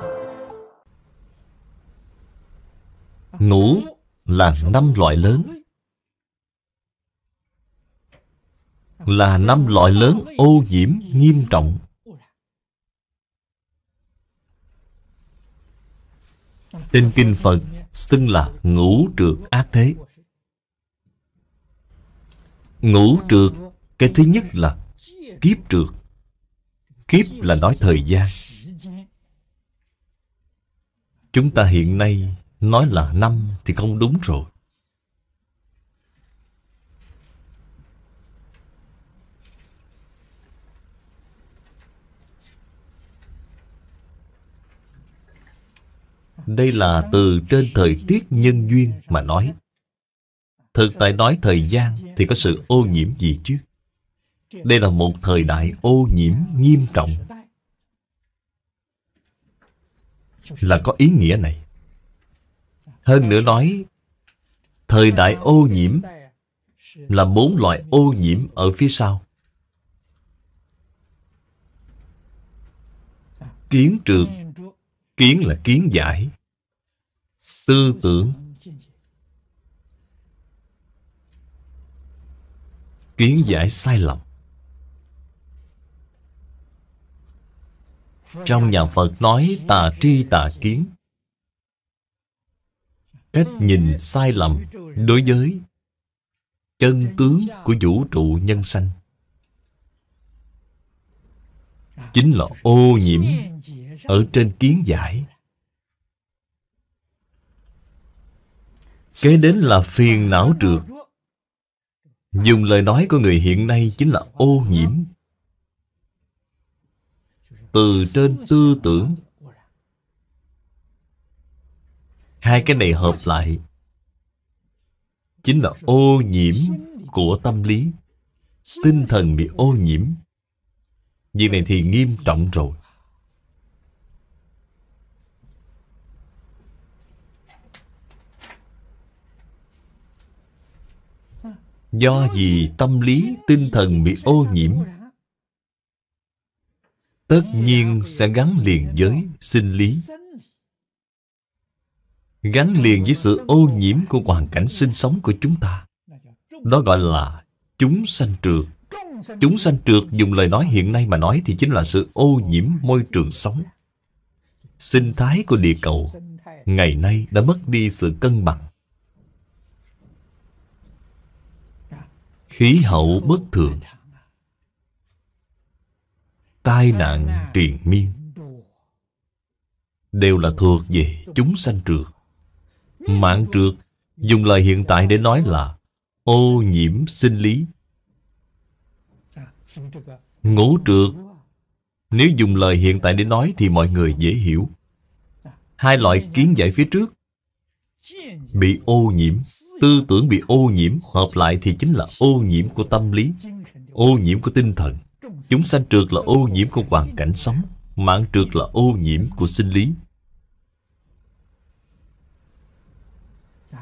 ngủ là năm loại lớn là năm loại lớn ô nhiễm nghiêm trọng trên kinh phật xưng là ngũ trược ác thế ngũ trược, cái thứ nhất là kiếp trược. kiếp là nói thời gian chúng ta hiện nay Nói là năm thì không đúng rồi. Đây là từ trên thời tiết nhân duyên mà nói. Thực tại nói thời gian thì có sự ô nhiễm gì chứ? Đây là một thời đại ô nhiễm nghiêm trọng. Là có ý nghĩa này. Hơn nữa nói Thời đại ô nhiễm Là bốn loại ô nhiễm ở phía sau Kiến trường Kiến là kiến giải Tư tưởng Kiến giải sai lầm Trong nhà Phật nói tà tri tà kiến cách ừ. nhìn sai lầm đối với chân tướng của vũ trụ nhân sanh chính là ô nhiễm ở trên kiến giải kế đến là phiền não trượt dùng lời nói của người hiện nay chính là ô nhiễm từ trên tư tưởng Hai cái này hợp lại Chính là ô nhiễm của tâm lý Tinh thần bị ô nhiễm Việc này thì nghiêm trọng rồi Do vì tâm lý, tinh thần bị ô nhiễm Tất nhiên sẽ gắn liền với sinh lý gắn liền với sự ô nhiễm của hoàn cảnh sinh sống của chúng ta đó gọi là chúng sanh trượt chúng sanh trượt dùng lời nói hiện nay mà nói thì chính là sự ô nhiễm môi trường sống sinh thái của địa cầu ngày nay đã mất đi sự cân bằng khí hậu bất thường tai nạn triền miên đều là thuộc về chúng sanh trượt Mạng trượt dùng lời hiện tại để nói là ô nhiễm sinh lý. Ngũ trượt nếu dùng lời hiện tại để nói thì mọi người dễ hiểu. Hai loại kiến giải phía trước bị ô nhiễm, tư tưởng bị ô nhiễm, hợp lại thì chính là ô nhiễm của tâm lý, ô nhiễm của tinh thần. Chúng sanh trượt là ô nhiễm của hoàn cảnh sống, mạng trượt là ô nhiễm của sinh lý.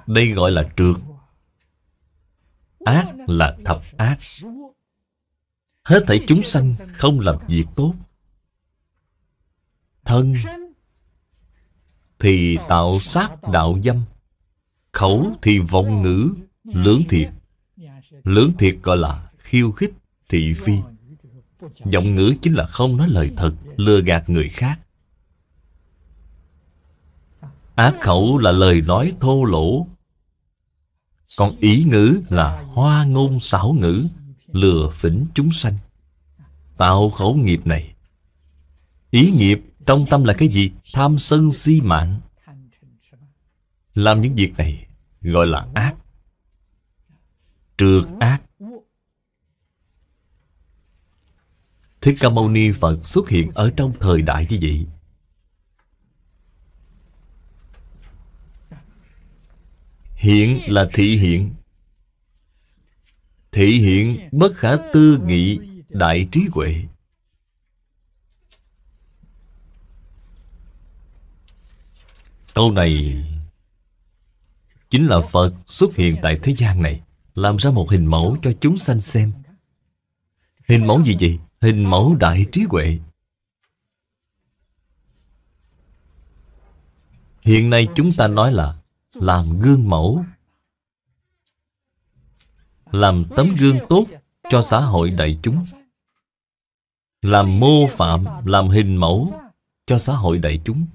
Đây gọi là trượt Ác là thập ác Hết thảy chúng sanh không làm việc tốt Thân Thì tạo sát đạo dâm Khẩu thì vọng ngữ Lưỡng thiệt Lưỡng thiệt gọi là khiêu khích thị phi Giọng ngữ chính là không nói lời thật Lừa gạt người khác Ác khẩu là lời nói thô lỗ còn ý ngữ là hoa ngôn xảo ngữ Lừa phỉnh chúng sanh Tạo khẩu nghiệp này Ý nghiệp trong tâm là cái gì? Tham sân si mạng Làm những việc này gọi là ác Trượt ác Thích Ca Mâu Ni Phật xuất hiện ở trong thời đại như vậy Hiện là thị hiện Thị hiện bất khả tư nghị đại trí huệ Câu này Chính là Phật xuất hiện tại thế gian này Làm ra một hình mẫu cho chúng sanh xem Hình mẫu gì vậy? Hình mẫu đại trí huệ Hiện nay chúng ta nói là làm gương mẫu làm tấm gương tốt cho xã hội đại chúng làm mô phạm làm hình mẫu cho xã hội đại chúng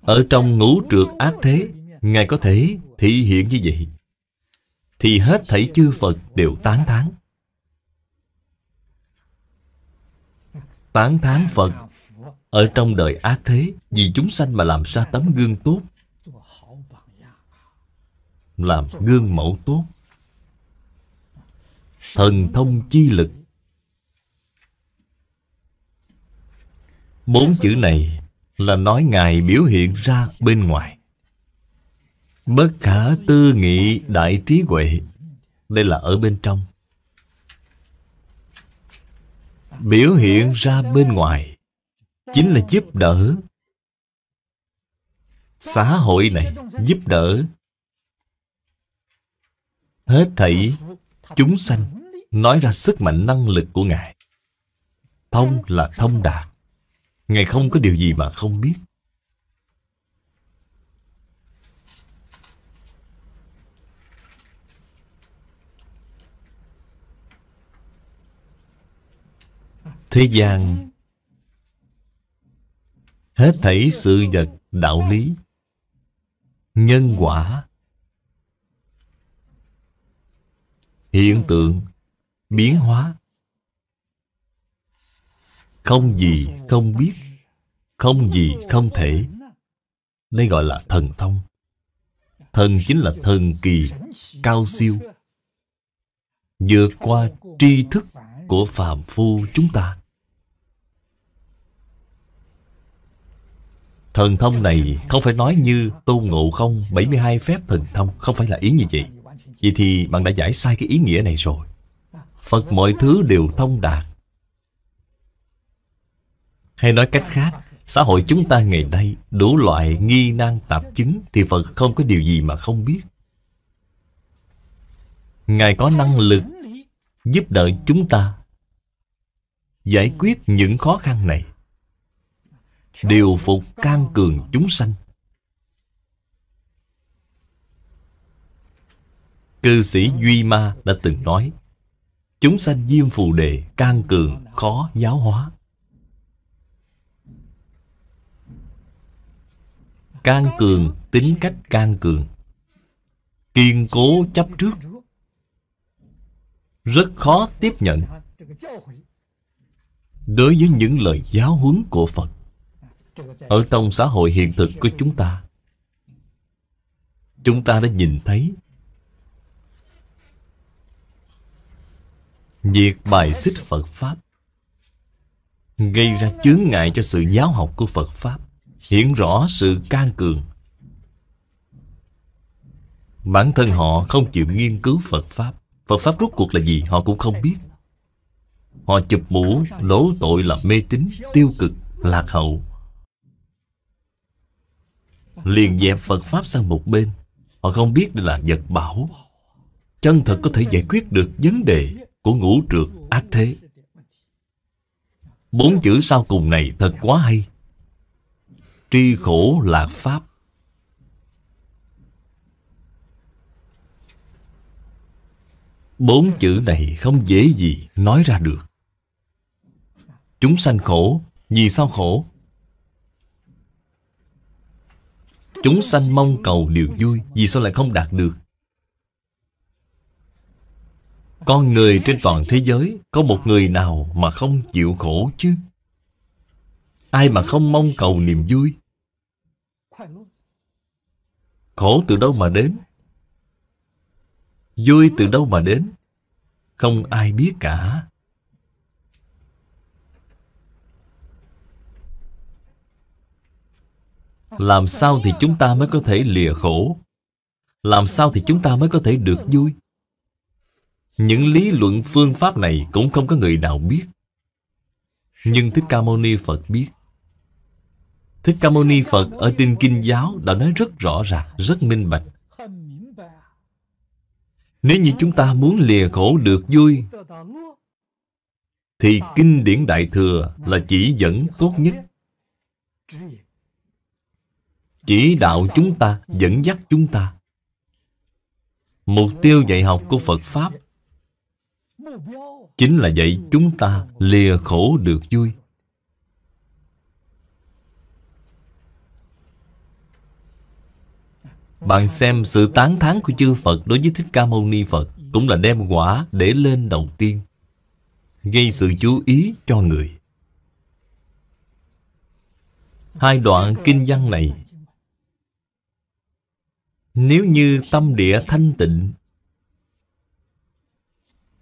ở trong ngũ trượt ác thế ngài có thể thị hiện như vậy thì hết thảy chư phật đều tán thán tán thán phật ở trong đời ác thế vì chúng sanh mà làm ra tấm gương tốt làm gương mẫu tốt thần thông chi lực bốn chữ này là nói ngài biểu hiện ra bên ngoài bất khả tư nghị đại trí huệ đây là ở bên trong biểu hiện ra bên ngoài chính là giúp đỡ xã hội này giúp đỡ hết thảy chúng sanh nói ra sức mạnh năng lực của ngài thông là thông đạt ngài không có điều gì mà không biết thế gian hết thảy sự vật đạo lý nhân quả hiện tượng biến hóa không gì không biết không gì không thể đây gọi là thần thông thần chính là thần kỳ cao siêu vượt qua tri thức của phàm phu chúng ta Thần thông này không phải nói như Tôn Ngộ Không 72 phép thần thông Không phải là ý như vậy Vậy thì bạn đã giải sai cái ý nghĩa này rồi Phật mọi thứ đều thông đạt Hay nói cách khác Xã hội chúng ta ngày nay Đủ loại nghi nan tạp chứng Thì Phật không có điều gì mà không biết Ngài có năng lực Giúp đỡ chúng ta Giải quyết những khó khăn này Điều phục can cường chúng sanh Cư sĩ Duy Ma đã từng nói Chúng sanh diêm phù đề can cường khó giáo hóa Can cường tính cách can cường Kiên cố chấp trước Rất khó tiếp nhận Đối với những lời giáo huấn của Phật Ở trong xã hội hiện thực của chúng ta Chúng ta đã nhìn thấy Việc bài xích Phật Pháp Gây ra chướng ngại cho sự giáo học của Phật Pháp Hiển rõ sự can cường Bản thân họ không chịu nghiên cứu Phật Pháp Phật Pháp rốt cuộc là gì họ cũng không biết Họ chụp mũ đổ tội là mê tín tiêu cực, lạc hậu Liền dẹp Phật Pháp sang một bên Họ không biết đây là vật bảo Chân thật có thể giải quyết được vấn đề của ngũ trượt ác thế. Bốn chữ sau cùng này thật quá hay. Tri khổ là Pháp. Bốn chữ này không dễ gì nói ra được. Chúng sanh khổ, vì sao khổ? Chúng sanh mong cầu điều vui, vì sao lại không đạt được? Con người trên toàn thế giới Có một người nào mà không chịu khổ chứ Ai mà không mong cầu niềm vui Khổ từ đâu mà đến Vui từ đâu mà đến Không ai biết cả Làm sao thì chúng ta mới có thể lìa khổ Làm sao thì chúng ta mới có thể được vui những lý luận phương pháp này cũng không có người nào biết Nhưng Thích Ca Mâu Ni Phật biết Thích Ca Mâu Ni Phật ở trên Kinh Giáo đã nói rất rõ ràng, rất minh bạch Nếu như chúng ta muốn lìa khổ được vui Thì Kinh điển Đại Thừa là chỉ dẫn tốt nhất Chỉ đạo chúng ta, dẫn dắt chúng ta Mục tiêu dạy học của Phật Pháp Chính là vậy chúng ta lìa khổ được vui Bạn xem sự tán thán của chư Phật đối với Thích Ca Mâu Ni Phật Cũng là đem quả để lên đầu tiên Gây sự chú ý cho người Hai đoạn kinh văn này Nếu như tâm địa thanh tịnh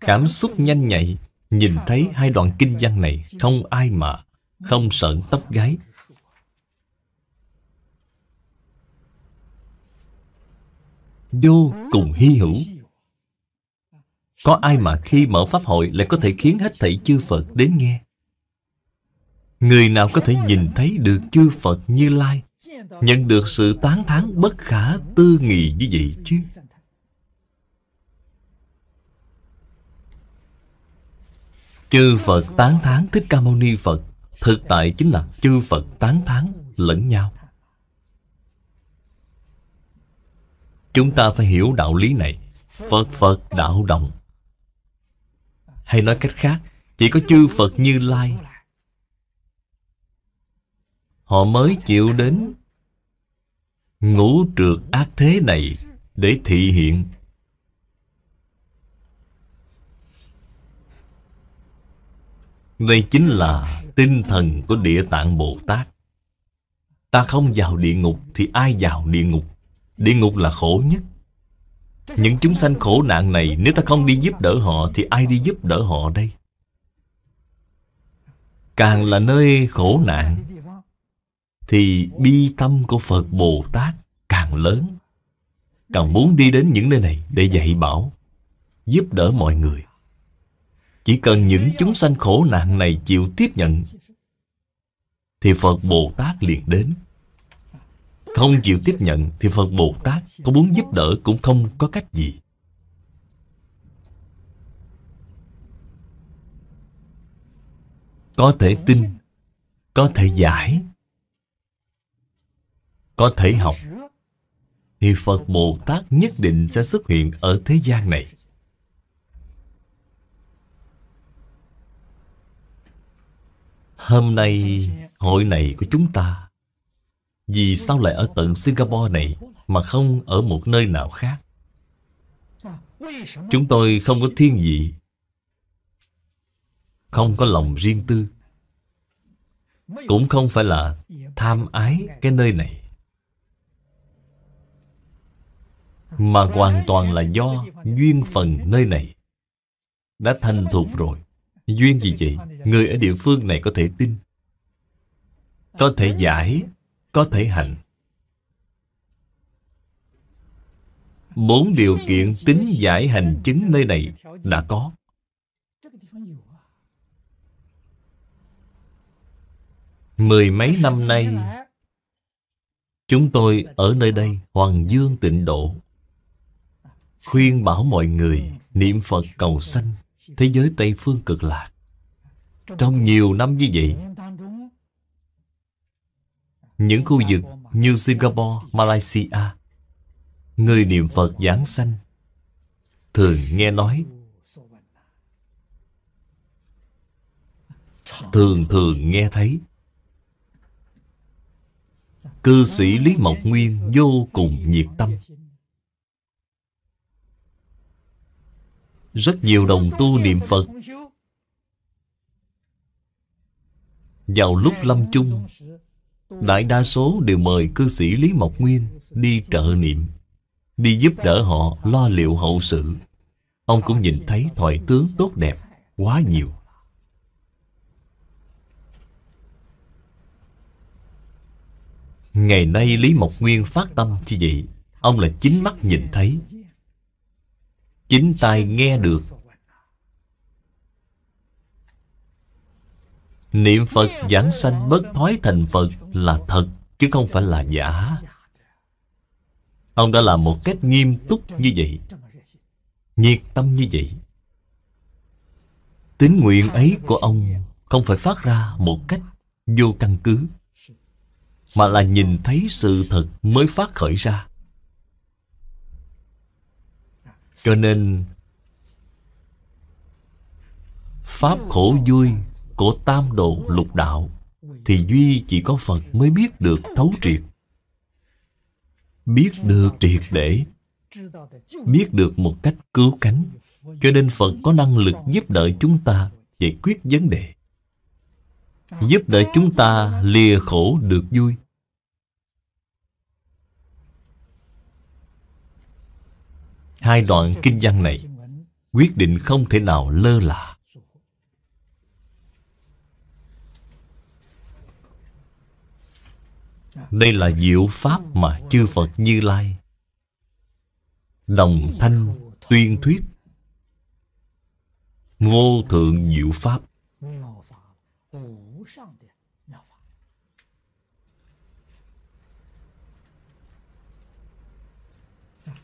cảm xúc nhanh nhạy nhìn thấy hai đoạn kinh văn này không ai mà không sợn tóc gáy vô cùng hy hữu có ai mà khi mở pháp hội lại có thể khiến hết thảy chư phật đến nghe người nào có thể nhìn thấy được chư phật như lai nhận được sự tán thán bất khả tư nghị như vậy chứ Chư Phật tán thán Thích Ca Mâu Ni Phật Thực tại chính là chư Phật tán thán lẫn nhau Chúng ta phải hiểu đạo lý này Phật Phật đạo đồng Hay nói cách khác Chỉ có chư Phật như Lai Họ mới chịu đến Ngũ trượt ác thế này Để thị hiện Đây chính là tinh thần của Địa Tạng Bồ Tát. Ta không vào địa ngục thì ai vào địa ngục? Địa ngục là khổ nhất. Những chúng sanh khổ nạn này nếu ta không đi giúp đỡ họ thì ai đi giúp đỡ họ đây? Càng là nơi khổ nạn thì bi tâm của Phật Bồ Tát càng lớn. Càng muốn đi đến những nơi này để dạy bảo, giúp đỡ mọi người. Chỉ cần những chúng sanh khổ nạn này chịu tiếp nhận Thì Phật Bồ Tát liền đến Không chịu tiếp nhận Thì Phật Bồ Tát có muốn giúp đỡ cũng không có cách gì Có thể tin Có thể giải Có thể học Thì Phật Bồ Tát nhất định sẽ xuất hiện ở thế gian này Hôm nay hội này của chúng ta Vì sao lại ở tận Singapore này Mà không ở một nơi nào khác Chúng tôi không có thiên vị Không có lòng riêng tư Cũng không phải là tham ái cái nơi này Mà hoàn toàn là do duyên phần nơi này Đã thành thục rồi Duyên gì vậy? Người ở địa phương này có thể tin. Có thể giải, có thể hành. Bốn điều kiện tính giải hành chứng nơi này đã có. Mười mấy năm nay, chúng tôi ở nơi đây, Hoàng Dương tịnh độ, khuyên bảo mọi người niệm Phật cầu sanh thế giới Tây Phương cực lạc. Trong nhiều năm như vậy, những khu vực như Singapore, Malaysia, người niệm Phật giảng sanh thường nghe nói thường thường nghe thấy cư sĩ lý mộc nguyên vô cùng nhiệt tâm Rất nhiều đồng tu niệm Phật Vào lúc lâm chung Đại đa số đều mời cư sĩ Lý Mộc Nguyên Đi trợ niệm Đi giúp đỡ họ lo liệu hậu sự Ông cũng nhìn thấy thoại tướng tốt đẹp Quá nhiều Ngày nay Lý Mộc Nguyên phát tâm như vậy Ông là chính mắt nhìn thấy chính tai nghe được niệm phật giảng sanh bất thoái thành phật là thật chứ không phải là giả ông đã làm một cách nghiêm túc như vậy nhiệt tâm như vậy tín nguyện ấy của ông không phải phát ra một cách vô căn cứ mà là nhìn thấy sự thật mới phát khởi ra Cho nên Pháp ừ. khổ vui của tam độ lục đạo Thì duy chỉ có Phật mới biết được thấu triệt Biết được triệt để Biết được một cách cứu cánh Cho nên Phật có năng lực giúp đỡ chúng ta giải quyết vấn đề Giúp đỡ chúng ta lìa khổ được vui Hai đoạn kinh văn này quyết định không thể nào lơ là. Đây là diệu pháp mà chư Phật Như Lai đồng thanh tuyên thuyết vô thượng diệu pháp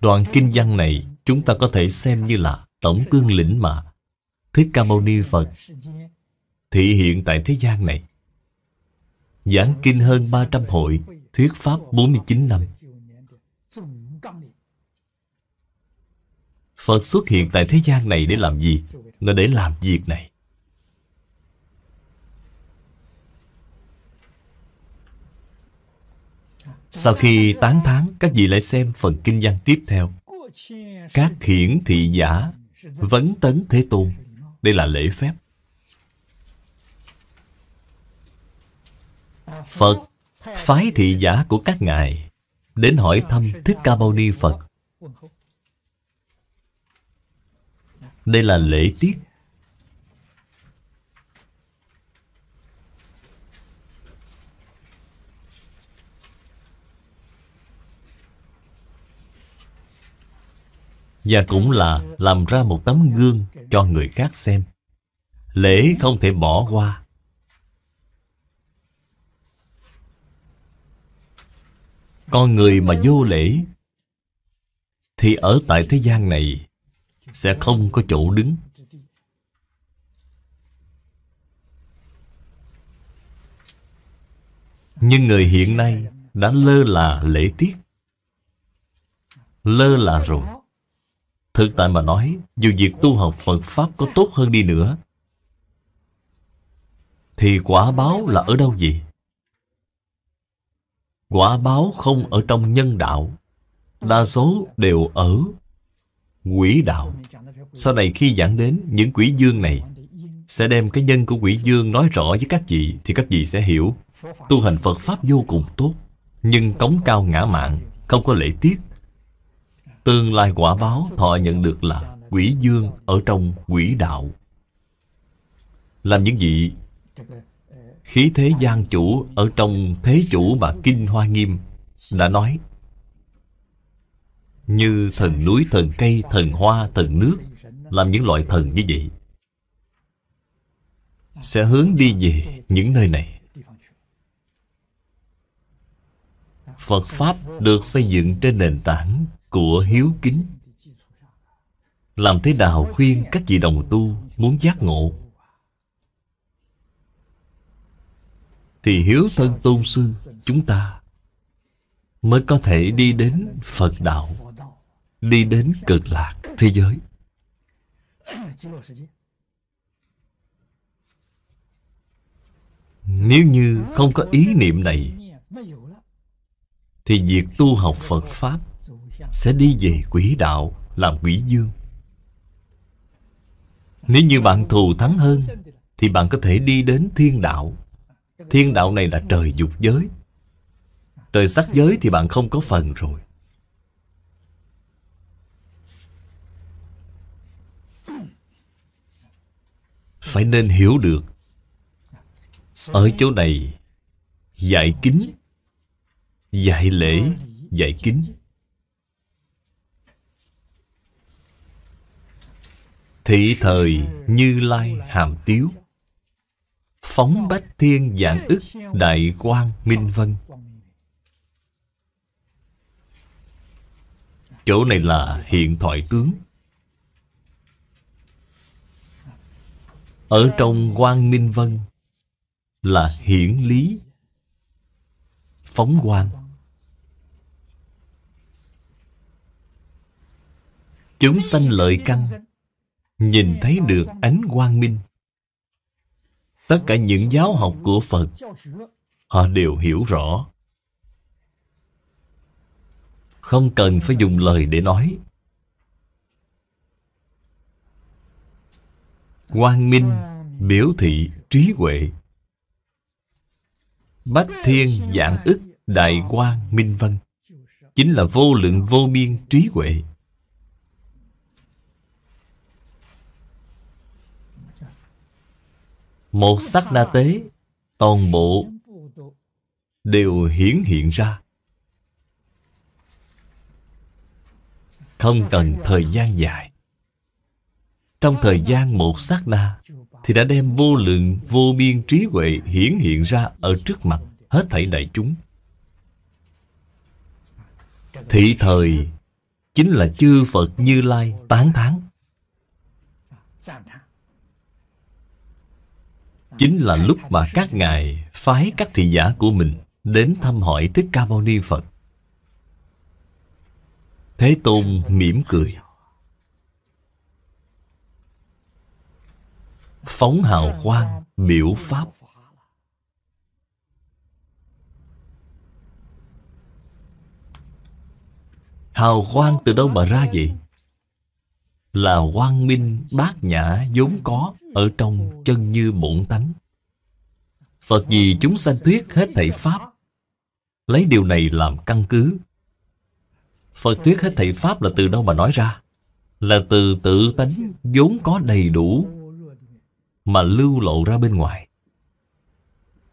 Đoạn kinh văn này chúng ta có thể xem như là tổng cương lĩnh mà Thích Ca Mâu Ni Phật thị hiện tại thế gian này. Giảng kinh hơn 300 hội, thuyết pháp 49 năm. Phật xuất hiện tại thế gian này để làm gì? Là để làm việc này. Sau khi tán thán các vị lại xem phần kinh văn tiếp theo Các hiển thị giả Vấn tấn Thế Tôn Đây là lễ phép Phật Phái thị giả của các ngài Đến hỏi thăm Thích Ca Mâu Ni Phật Đây là lễ tiết Và cũng là làm ra một tấm gương cho người khác xem Lễ không thể bỏ qua Con người mà vô lễ Thì ở tại thế gian này Sẽ không có chỗ đứng Nhưng người hiện nay đã lơ là lễ tiết Lơ là rồi Thực tại mà nói, dù việc tu học Phật Pháp có tốt hơn đi nữa, thì quả báo là ở đâu gì? Quả báo không ở trong nhân đạo, đa số đều ở quỷ đạo. Sau này khi giảng đến những quỷ dương này, sẽ đem cái nhân của quỷ dương nói rõ với các vị thì các vị sẽ hiểu. Tu hành Phật Pháp vô cùng tốt, nhưng cống cao ngã mạng, không có lễ tiết, Tương lai quả báo thọ nhận được là quỷ dương ở trong quỷ đạo. Làm những gì khí thế gian chủ ở trong thế chủ mà Kinh Hoa Nghiêm đã nói như thần núi, thần cây, thần hoa, thần nước làm những loại thần như vậy sẽ hướng đi về những nơi này Phật Pháp được xây dựng trên nền tảng của hiếu kính làm thế nào khuyên các vị đồng tu muốn giác ngộ thì hiếu thân tôn sư chúng ta mới có thể đi đến phật đạo đi đến cực lạc thế giới nếu như không có ý niệm này thì việc tu học phật pháp sẽ đi về quỷ đạo làm quỷ dương nếu như bạn thù thắng hơn thì bạn có thể đi đến thiên đạo thiên đạo này là trời dục giới trời sắc giới thì bạn không có phần rồi phải nên hiểu được ở chỗ này dạy kính dạy lễ dạy kính Thị thời như lai hàm tiếu Phóng bách thiên dạng ức đại quang minh vân Chỗ này là hiện thoại tướng Ở trong quang minh vân Là hiển lý Phóng quang Chúng sanh lợi căn nhìn thấy được ánh quang minh. Tất cả những giáo học của Phật, họ đều hiểu rõ. Không cần phải dùng lời để nói. Quang minh biểu thị trí huệ. Bách thiên dạng ức đại quang minh văn chính là vô lượng vô biên trí huệ Một sắc na tế Toàn bộ Đều hiển hiện ra Không cần thời gian dài Trong thời gian một sát na Thì đã đem vô lượng vô biên trí huệ hiển hiện ra ở trước mặt hết thảy đại chúng Thị thời Chính là chư Phật Như Lai tán thán chính là lúc mà các ngài phái các thị giả của mình đến thăm hỏi Thích Ca Mâu Ni Phật. Thế Tôn mỉm cười. Phóng hào quang biểu pháp. Hào quang từ đâu mà ra vậy? là quang minh bát nhã vốn có ở trong chân như bổn tánh. Phật vì chúng sanh thuyết hết thảy Pháp, lấy điều này làm căn cứ. Phật thuyết hết thảy Pháp là từ đâu mà nói ra? Là từ tự tánh vốn có đầy đủ mà lưu lộ ra bên ngoài.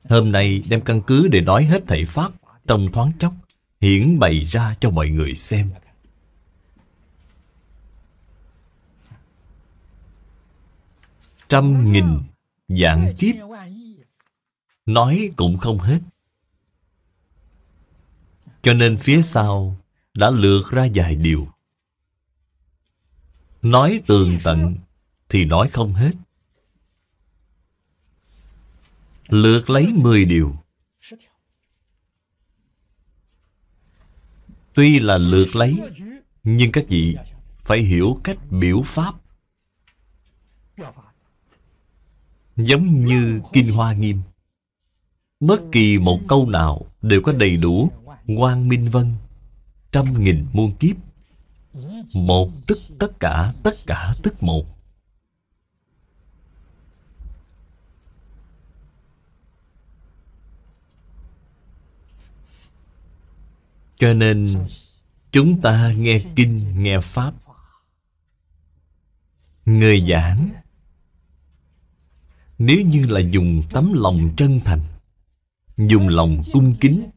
Hôm nay đem căn cứ để nói hết thảy Pháp trong thoáng chốc, hiển bày ra cho mọi người xem. trăm nghìn dạng kiếp nói cũng không hết cho nên phía sau đã lượt ra vài điều nói tường tận thì nói không hết lượt lấy mười điều tuy là lượt lấy nhưng các vị phải hiểu cách biểu pháp Giống như Kinh Hoa Nghiêm Bất kỳ một câu nào đều có đầy đủ Quang Minh Vân Trăm nghìn muôn kiếp Một tức tất cả, tất cả tức một Cho nên chúng ta nghe kinh, nghe pháp Người giảng nếu như là dùng tấm lòng chân thành Dùng lòng cung kính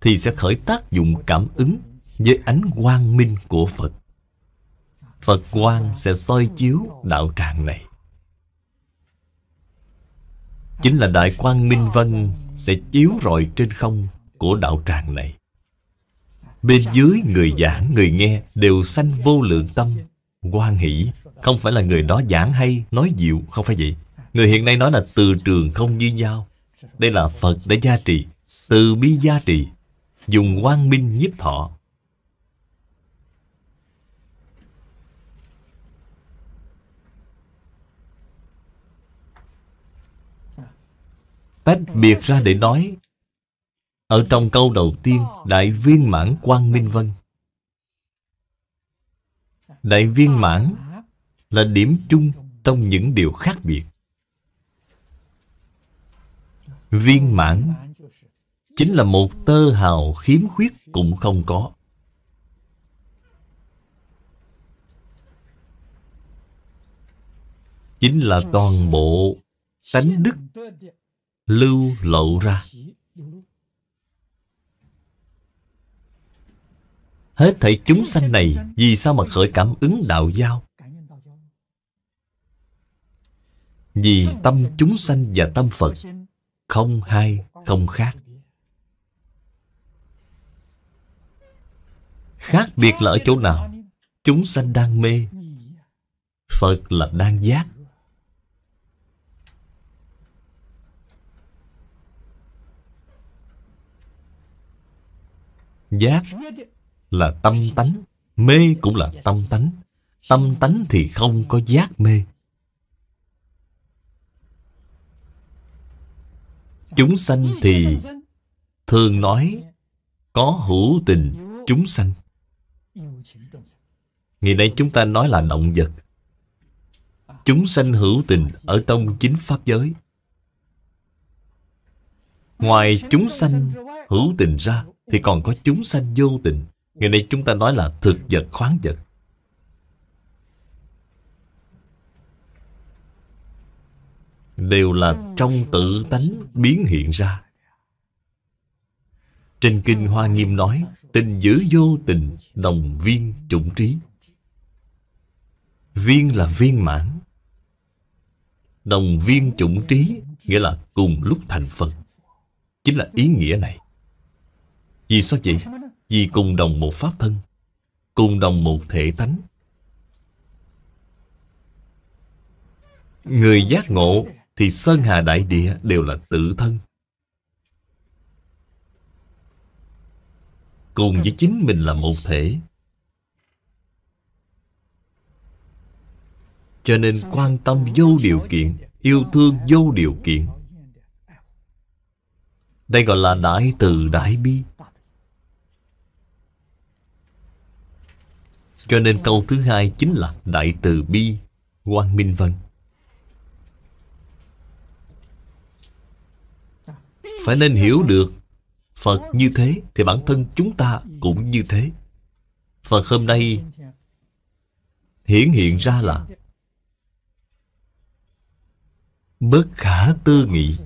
Thì sẽ khởi tác dụng cảm ứng Với ánh quang minh của Phật Phật quang sẽ soi chiếu đạo tràng này Chính là đại quang minh vân Sẽ chiếu rọi trên không của đạo tràng này Bên dưới người giảng, người nghe đều sanh vô lượng tâm quan hỷ Không phải là người đó giảng hay, nói dịu, không phải vậy Người hiện nay nói là từ trường không như nhau Đây là Phật đã gia trị Từ bi gia trị Dùng quang minh nhiếp thọ Tách biệt ra để nói Ở trong câu đầu tiên Đại viên mãn quang minh vân Đại viên mãn Là điểm chung trong những điều khác biệt viên mãn chính là một tơ hào khiếm khuyết cũng không có. Chính là toàn bộ tánh đức lưu lộ ra. Hết thảy chúng sanh này vì sao mà khởi cảm ứng đạo giao? Vì tâm chúng sanh và tâm Phật không hai không khác khác biệt là ở chỗ nào chúng sanh đang mê phật là đang giác giác là tâm tánh mê cũng là tâm tánh tâm tánh thì không có giác mê Chúng sanh thì thường nói có hữu tình chúng sanh. Ngày nay chúng ta nói là động vật. Chúng sanh hữu tình ở trong chính pháp giới. Ngoài chúng sanh hữu tình ra thì còn có chúng sanh vô tình. Ngày nay chúng ta nói là thực vật khoáng vật. đều là trong tự tánh biến hiện ra. Trên Kinh Hoa Nghiêm nói, tình giữ vô tình, đồng viên chủng trí. Viên là viên mãn. Đồng viên chủng trí nghĩa là cùng lúc thành phần. Chính là ý nghĩa này. Vì sao vậy? Vì cùng đồng một pháp thân, cùng đồng một thể tánh. Người giác ngộ thì sơn hà đại địa đều là tự thân. Cùng với chính mình là một thể. Cho nên quan tâm vô điều kiện, yêu thương vô điều kiện. Đây gọi là đại từ đại bi. Cho nên câu thứ hai chính là đại từ bi, Quang Minh Vân. phải nên hiểu được Phật như thế thì bản thân chúng ta cũng như thế Phật hôm nay hiển hiện ra là Bất khả tư nghị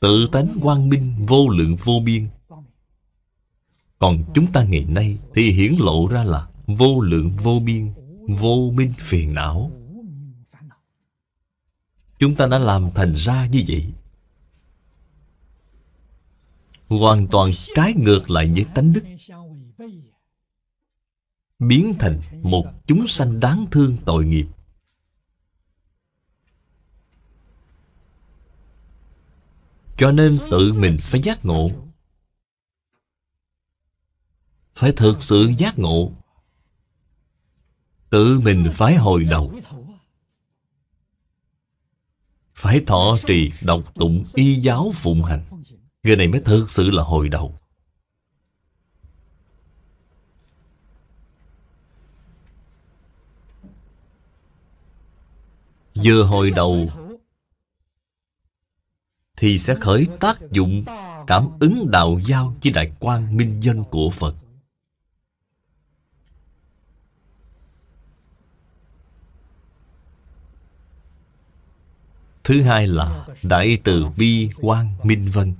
Tự tánh quang minh vô lượng vô biên Còn chúng ta ngày nay thì hiển lộ ra là Vô lượng vô biên Vô minh phiền não Chúng ta đã làm thành ra như vậy hoàn toàn trái ngược lại với tánh đức biến thành một chúng sanh đáng thương tội nghiệp cho nên tự mình phải giác ngộ phải thực sự giác ngộ tự mình phải hồi đầu phải thọ trì độc tụng y giáo phụng hành Người này mới thực sự là hồi đầu. Vừa hồi đầu thì sẽ khởi tác dụng cảm ứng đạo giao với đại quan minh dân của Phật. Thứ hai là Đại Từ Bi Quang Minh Vân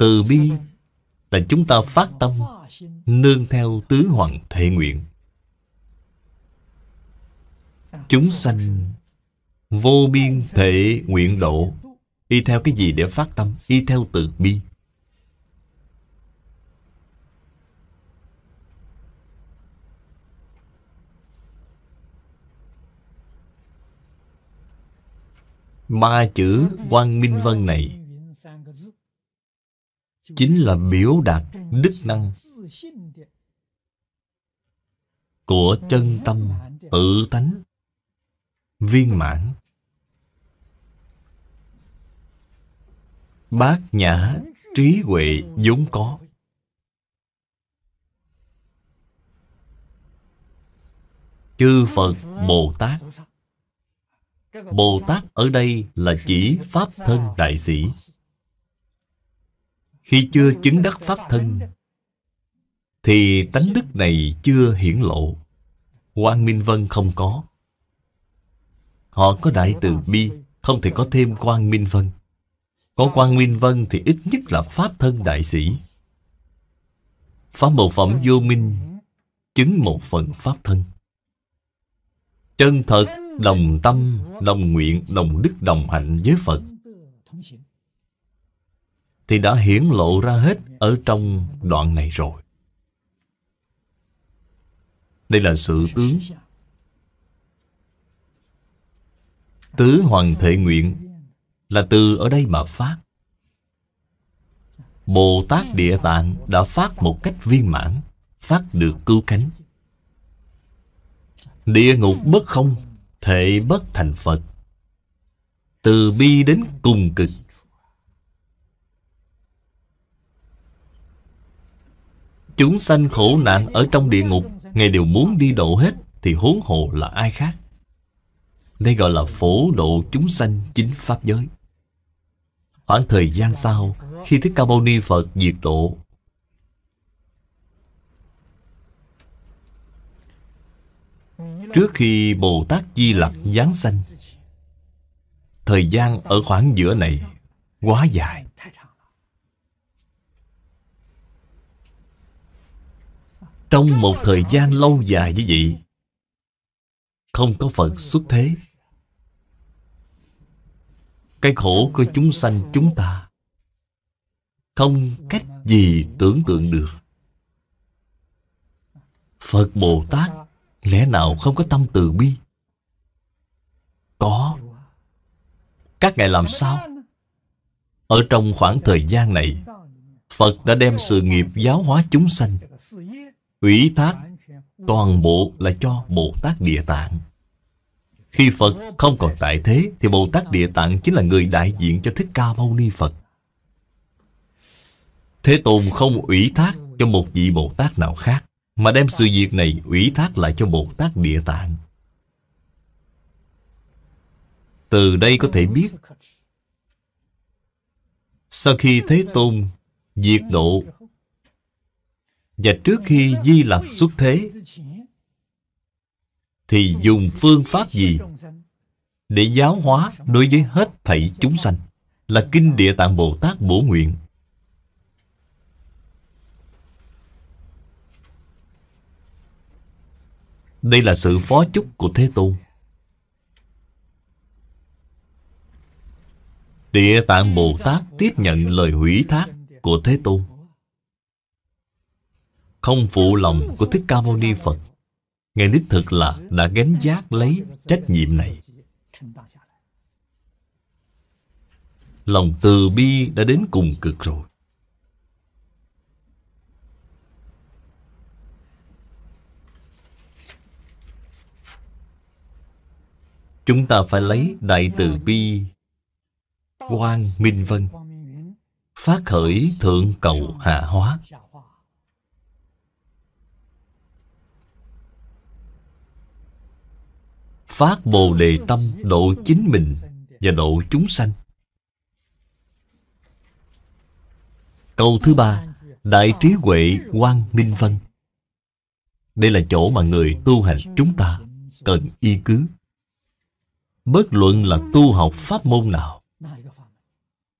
Từ bi là chúng ta phát tâm nương theo tứ hoàng thệ nguyện. Chúng sanh vô biên thể nguyện độ y theo cái gì để phát tâm y theo từ bi ba chữ quan minh vân này chính là biểu đạt đức năng của chân tâm tự tánh viên mãn bát nhã trí huệ vốn có chư phật bồ tát bồ tát ở đây là chỉ pháp thân đại sĩ khi chưa chứng đắc pháp thân thì tánh đức này chưa hiển lộ quang minh vân không có họ có đại từ bi không thể có thêm quang minh vân có quang minh vân thì ít nhất là pháp thân đại sĩ pháp một phẩm vô minh chứng một phần pháp thân chân thật đồng tâm đồng nguyện đồng đức đồng hạnh với phật thì đã hiển lộ ra hết ở trong đoạn này rồi. Đây là sự tướng. Tứ hoàng thể nguyện là từ ở đây mà phát. Bồ Tát Địa Tạng đã phát một cách viên mãn, phát được cứu cánh. Địa ngục bất không, thể bất thành Phật. Từ bi đến cùng cực Chúng sanh khổ nạn ở trong địa ngục Ngài đều muốn đi độ hết Thì huống hồ là ai khác Đây gọi là phổ độ chúng sanh chính Pháp giới Khoảng thời gian sau Khi Thích Ca Mâu Ni Phật diệt độ Trước khi Bồ Tát Di Lặc Giáng sanh Thời gian ở khoảng giữa này Quá dài trong một thời gian lâu dài như vậy không có phật xuất thế cái khổ của chúng sanh chúng ta không cách gì tưởng tượng được phật bồ tát lẽ nào không có tâm từ bi có các ngài làm sao ở trong khoảng thời gian này phật đã đem sự nghiệp giáo hóa chúng sanh ủy thác toàn bộ là cho Bồ Tát Địa Tạng. Khi Phật không còn tại thế thì Bồ Tát Địa Tạng chính là người đại diện cho Thích Ca Mâu Ni Phật. Thế Tôn không ủy thác cho một vị Bồ Tát nào khác mà đem sự việc này ủy thác lại cho Bồ Tát Địa Tạng. Từ đây có thể biết Sau khi Thế Tôn diệt độ và trước khi Di Lặc xuất thế Thì dùng phương pháp gì Để giáo hóa đối với hết thảy chúng sanh Là Kinh Địa Tạng Bồ Tát Bổ Nguyện Đây là sự phó chúc của Thế Tôn Địa Tạng Bồ Tát tiếp nhận lời hủy thác của Thế Tôn không phụ lòng của Thích Ca Mâu Ni Phật. Ngài đích thực là đã gánh giác lấy trách nhiệm này. Lòng từ bi đã đến cùng cực rồi. Chúng ta phải lấy đại từ bi Quang Minh Vân Phát khởi thượng cầu hạ hóa phát bồ đề tâm độ chính mình và độ chúng sanh. Câu thứ ba, Đại trí huệ quang minh văn. Đây là chỗ mà người tu hành chúng ta cần y cứ. Bất luận là tu học pháp môn nào,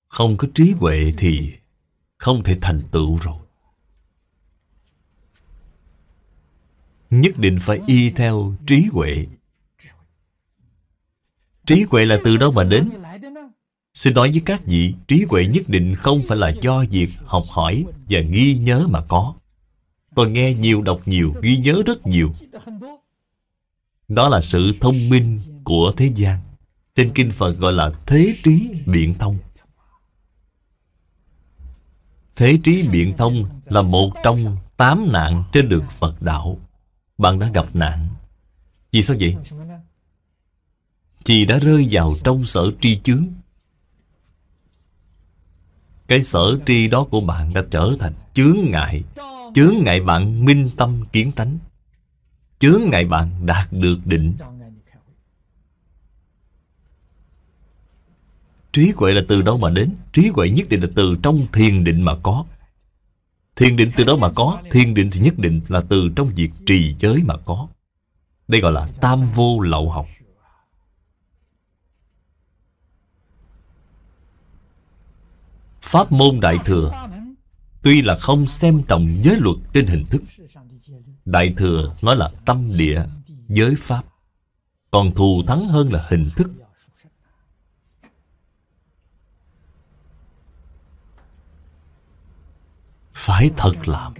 không có trí huệ thì không thể thành tựu rồi. Nhất định phải y theo trí huệ Trí huệ là từ đâu mà đến Xin nói với các vị Trí huệ nhất định không phải là do việc học hỏi Và ghi nhớ mà có Tôi nghe nhiều đọc nhiều Ghi nhớ rất nhiều Đó là sự thông minh của thế gian Trên kinh Phật gọi là thế trí biện thông Thế trí biện thông là một trong tám nạn trên đường Phật đạo Bạn đã gặp nạn Vì sao vậy? Chị đã rơi vào trong sở tri chướng Cái sở tri đó của bạn đã trở thành chướng ngại Chướng ngại bạn minh tâm kiến tánh Chướng ngại bạn đạt được định Trí huệ là từ đâu mà đến Trí huệ nhất định là từ trong thiền định mà có Thiền định từ đó mà có Thiền định thì nhất định là từ trong việc trì giới mà có Đây gọi là tam vô lậu học Pháp môn Đại Thừa Tuy là không xem trọng giới luật trên hình thức Đại Thừa nói là tâm địa, giới Pháp Còn thù thắng hơn là hình thức Phải thật làm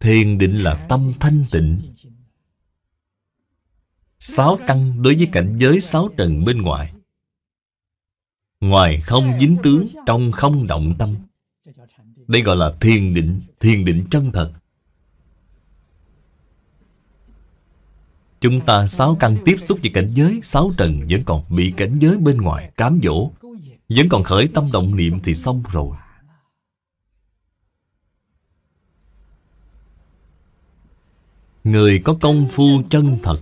Thiền định là tâm thanh tịnh Sáu căn đối với cảnh giới sáu trần bên ngoài Ngoài không dính tướng Trong không động tâm Đây gọi là thiền định Thiền định chân thật Chúng ta sáu căn tiếp xúc với cảnh giới Sáu trần vẫn còn bị cảnh giới bên ngoài cám dỗ Vẫn còn khởi tâm động niệm thì xong rồi Người có công phu chân thật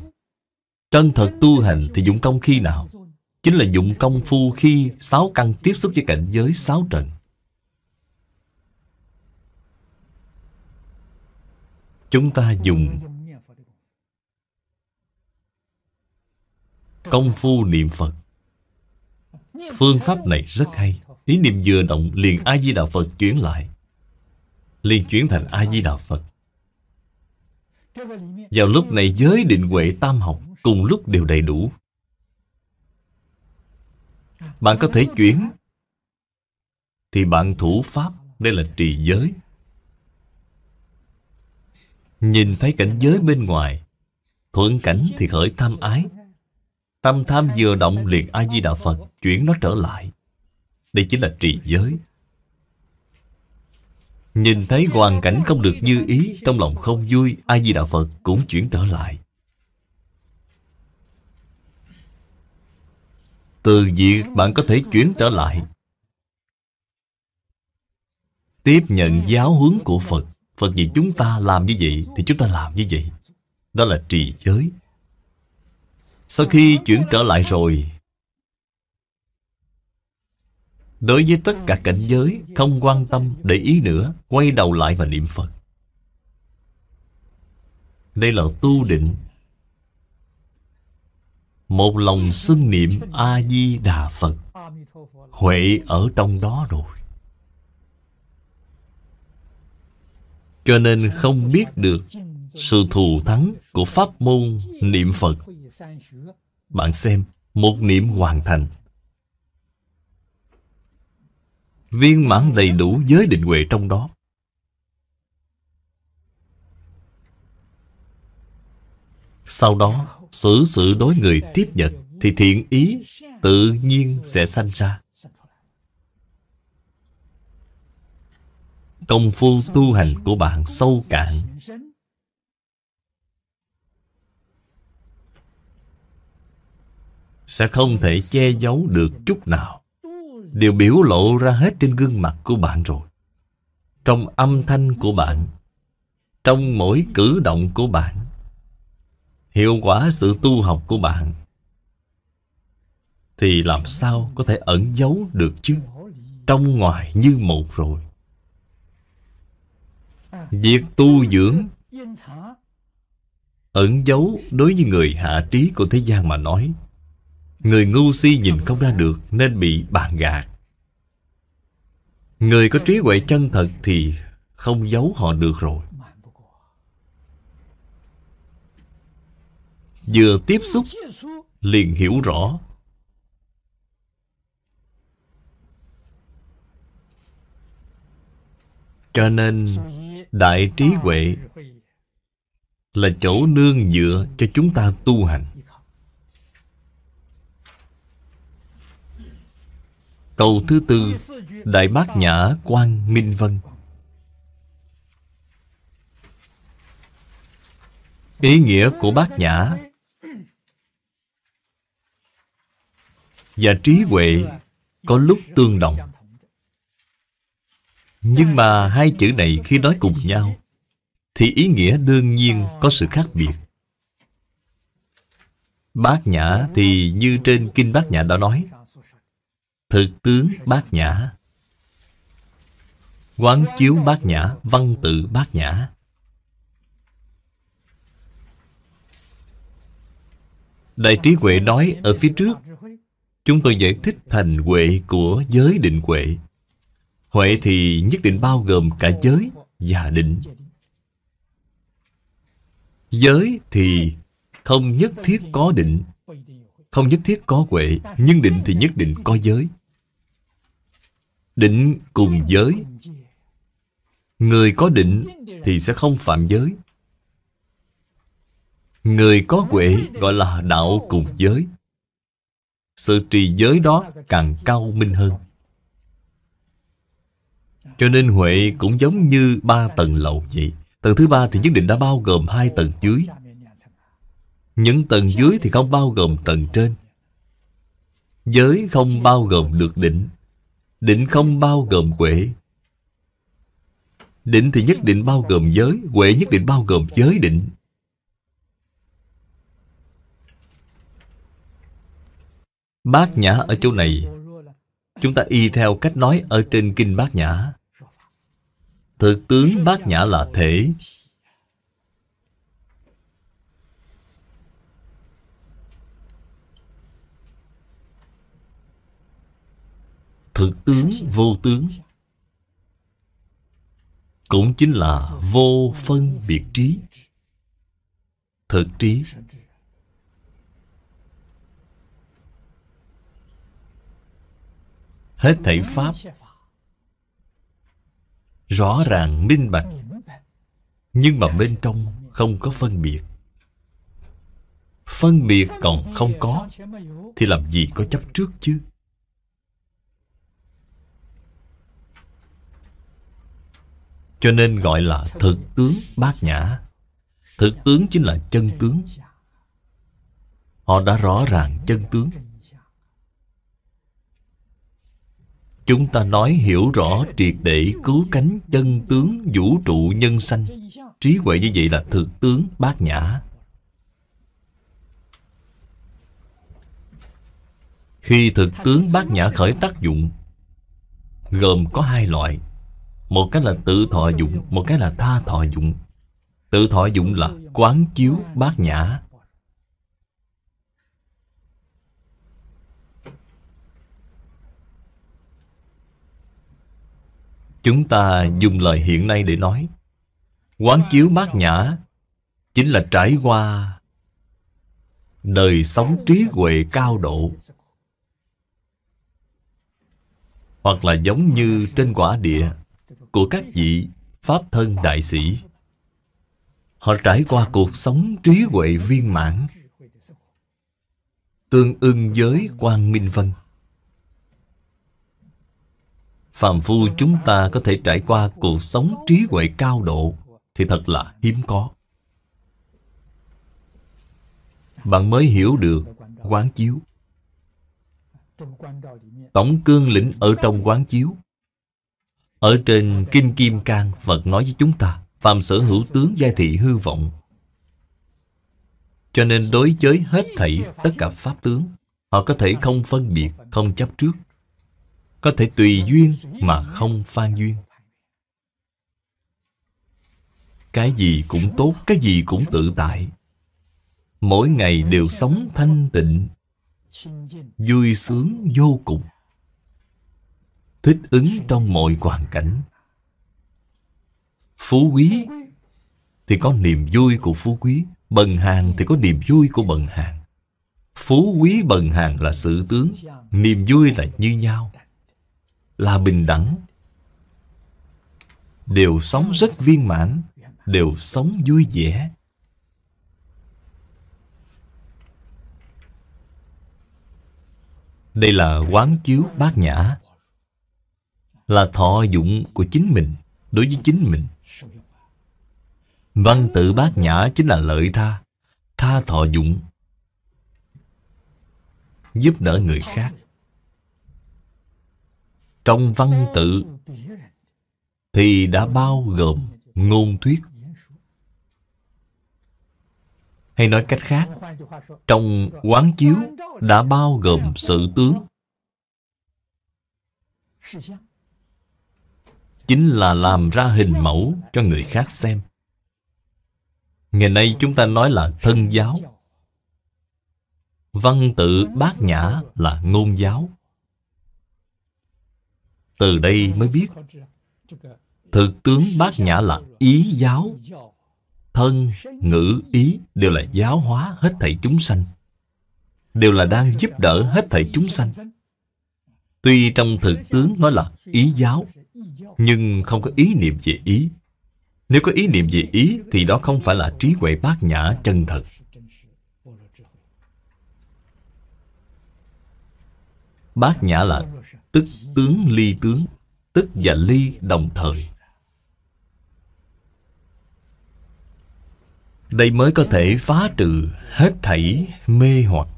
Chân thật tu hành thì dụng công khi nào chính là dụng công phu khi sáu căn tiếp xúc với cảnh giới sáu trần Chúng ta dùng công phu niệm Phật. Phương pháp này rất hay. Ý niệm vừa động liền A-di Đà Phật chuyển lại. Liền chuyển thành A-di Đà Phật. Vào lúc này giới định huệ tam học cùng lúc đều đầy đủ bạn có thể chuyển Thì bạn thủ pháp Đây là trì giới Nhìn thấy cảnh giới bên ngoài Thuận cảnh thì khởi tham ái Tâm tham vừa động liền A-di-đà Phật Chuyển nó trở lại Đây chính là trì giới Nhìn thấy hoàn cảnh không được như ý Trong lòng không vui A-di-đà Phật cũng chuyển trở lại từ việc bạn có thể chuyển trở lại tiếp nhận giáo huấn của phật phật dạy chúng ta làm như vậy thì chúng ta làm như vậy đó là trì giới sau khi chuyển trở lại rồi đối với tất cả cảnh giới không quan tâm để ý nữa quay đầu lại và niệm phật đây là tu định một lòng xưng niệm A-di-đà Phật Huệ ở trong đó rồi Cho nên không biết được sự thù thắng của pháp môn niệm Phật Bạn xem, một niệm hoàn thành Viên mãn đầy đủ giới định huệ trong đó Sau đó xử sự đối người tiếp nhận thì thiện ý tự nhiên sẽ sanh ra công phu tu hành của bạn sâu cạn sẽ không thể che giấu được chút nào đều biểu lộ ra hết trên gương mặt của bạn rồi trong âm thanh của bạn trong mỗi cử động của bạn hiệu quả sự tu học của bạn thì làm sao có thể ẩn giấu được chứ trong ngoài như một rồi việc tu dưỡng ẩn giấu đối với người hạ trí của thế gian mà nói người ngu si nhìn không ra được nên bị bàn gạt người có trí huệ chân thật thì không giấu họ được rồi Vừa tiếp xúc liền hiểu rõ Cho nên Đại trí huệ Là chỗ nương dựa cho chúng ta tu hành Câu thứ tư Đại bác Nhã Quang Minh Vân Ý nghĩa của bác Nhã và trí huệ có lúc tương đồng nhưng mà hai chữ này khi nói cùng nhau thì ý nghĩa đương nhiên có sự khác biệt bát nhã thì như trên kinh bát nhã đã nói thực tướng bát nhã quán chiếu bát nhã văn tự bát nhã đại trí huệ nói ở phía trước chúng tôi giải thích thành huệ của giới định huệ. Huệ thì nhất định bao gồm cả giới và định. Giới thì không nhất thiết có định, không nhất thiết có huệ, nhưng định thì nhất định có giới. Định cùng giới. Người có định thì sẽ không phạm giới. Người có huệ gọi là đạo cùng giới sự trì giới đó càng cao minh hơn cho nên huệ cũng giống như ba tầng lầu vậy tầng thứ ba thì nhất định đã bao gồm hai tầng dưới những tầng dưới thì không bao gồm tầng trên giới không bao gồm được định định không bao gồm huệ định thì nhất định bao gồm giới huệ nhất định bao gồm giới định Bát Nhã ở chỗ này Chúng ta y theo cách nói ở trên Kinh Bát Nhã Thực tướng Bát Nhã là thể Thực tướng vô tướng Cũng chính là vô phân biệt trí Thực trí hết thảy pháp rõ ràng minh bạch nhưng mà bên trong không có phân biệt phân biệt còn không có thì làm gì có chấp trước chứ cho nên gọi là thực tướng bát nhã thực tướng chính là chân tướng họ đã rõ ràng chân tướng Chúng ta nói hiểu rõ triệt để cứu cánh chân tướng vũ trụ nhân sanh Trí huệ như vậy là thực tướng bát nhã Khi thực tướng bát nhã khởi tác dụng Gồm có hai loại Một cái là tự thọ dụng Một cái là tha thọ dụng Tự thọ dụng là quán chiếu bát nhã Chúng ta dùng lời hiện nay để nói Quán chiếu mát nhã Chính là trải qua Đời sống trí huệ cao độ Hoặc là giống như trên quả địa Của các vị Pháp thân đại sĩ Họ trải qua cuộc sống trí huệ viên mãn Tương ưng với Quang Minh Vân phàm phu chúng ta có thể trải qua cuộc sống trí huệ cao độ thì thật là hiếm có bạn mới hiểu được quán chiếu tổng cương lĩnh ở trong quán chiếu ở trên kinh kim cang phật nói với chúng ta phàm sở hữu tướng giai thị hư vọng cho nên đối chới hết thảy tất cả pháp tướng họ có thể không phân biệt không chấp trước có thể tùy duyên mà không phan duyên cái gì cũng tốt cái gì cũng tự tại mỗi ngày đều sống thanh tịnh vui sướng vô cùng thích ứng trong mọi hoàn cảnh phú quý thì có niềm vui của phú quý bần hàng thì có niềm vui của bần hàng phú quý bần hàng là sự tướng niềm vui là như nhau là bình đẳng đều sống rất viên mãn đều sống vui vẻ đây là quán chiếu bát nhã là thọ dụng của chính mình đối với chính mình văn tự bát nhã chính là lợi tha tha thọ dụng giúp đỡ người khác trong văn tự thì đã bao gồm ngôn thuyết hay nói cách khác trong quán chiếu đã bao gồm sự tướng chính là làm ra hình mẫu cho người khác xem ngày nay chúng ta nói là thân giáo văn tự bát nhã là ngôn giáo từ đây mới biết Thực tướng bát nhã là ý giáo Thân, ngữ, ý đều là giáo hóa hết thảy chúng sanh Đều là đang giúp đỡ hết thảy chúng sanh Tuy trong thực tướng nói là ý giáo Nhưng không có ý niệm về ý Nếu có ý niệm về ý Thì đó không phải là trí huệ bát nhã chân thật Bát nhã là tức tướng ly tướng, tức và ly đồng thời. Đây mới có thể phá trừ hết thảy mê hoặc.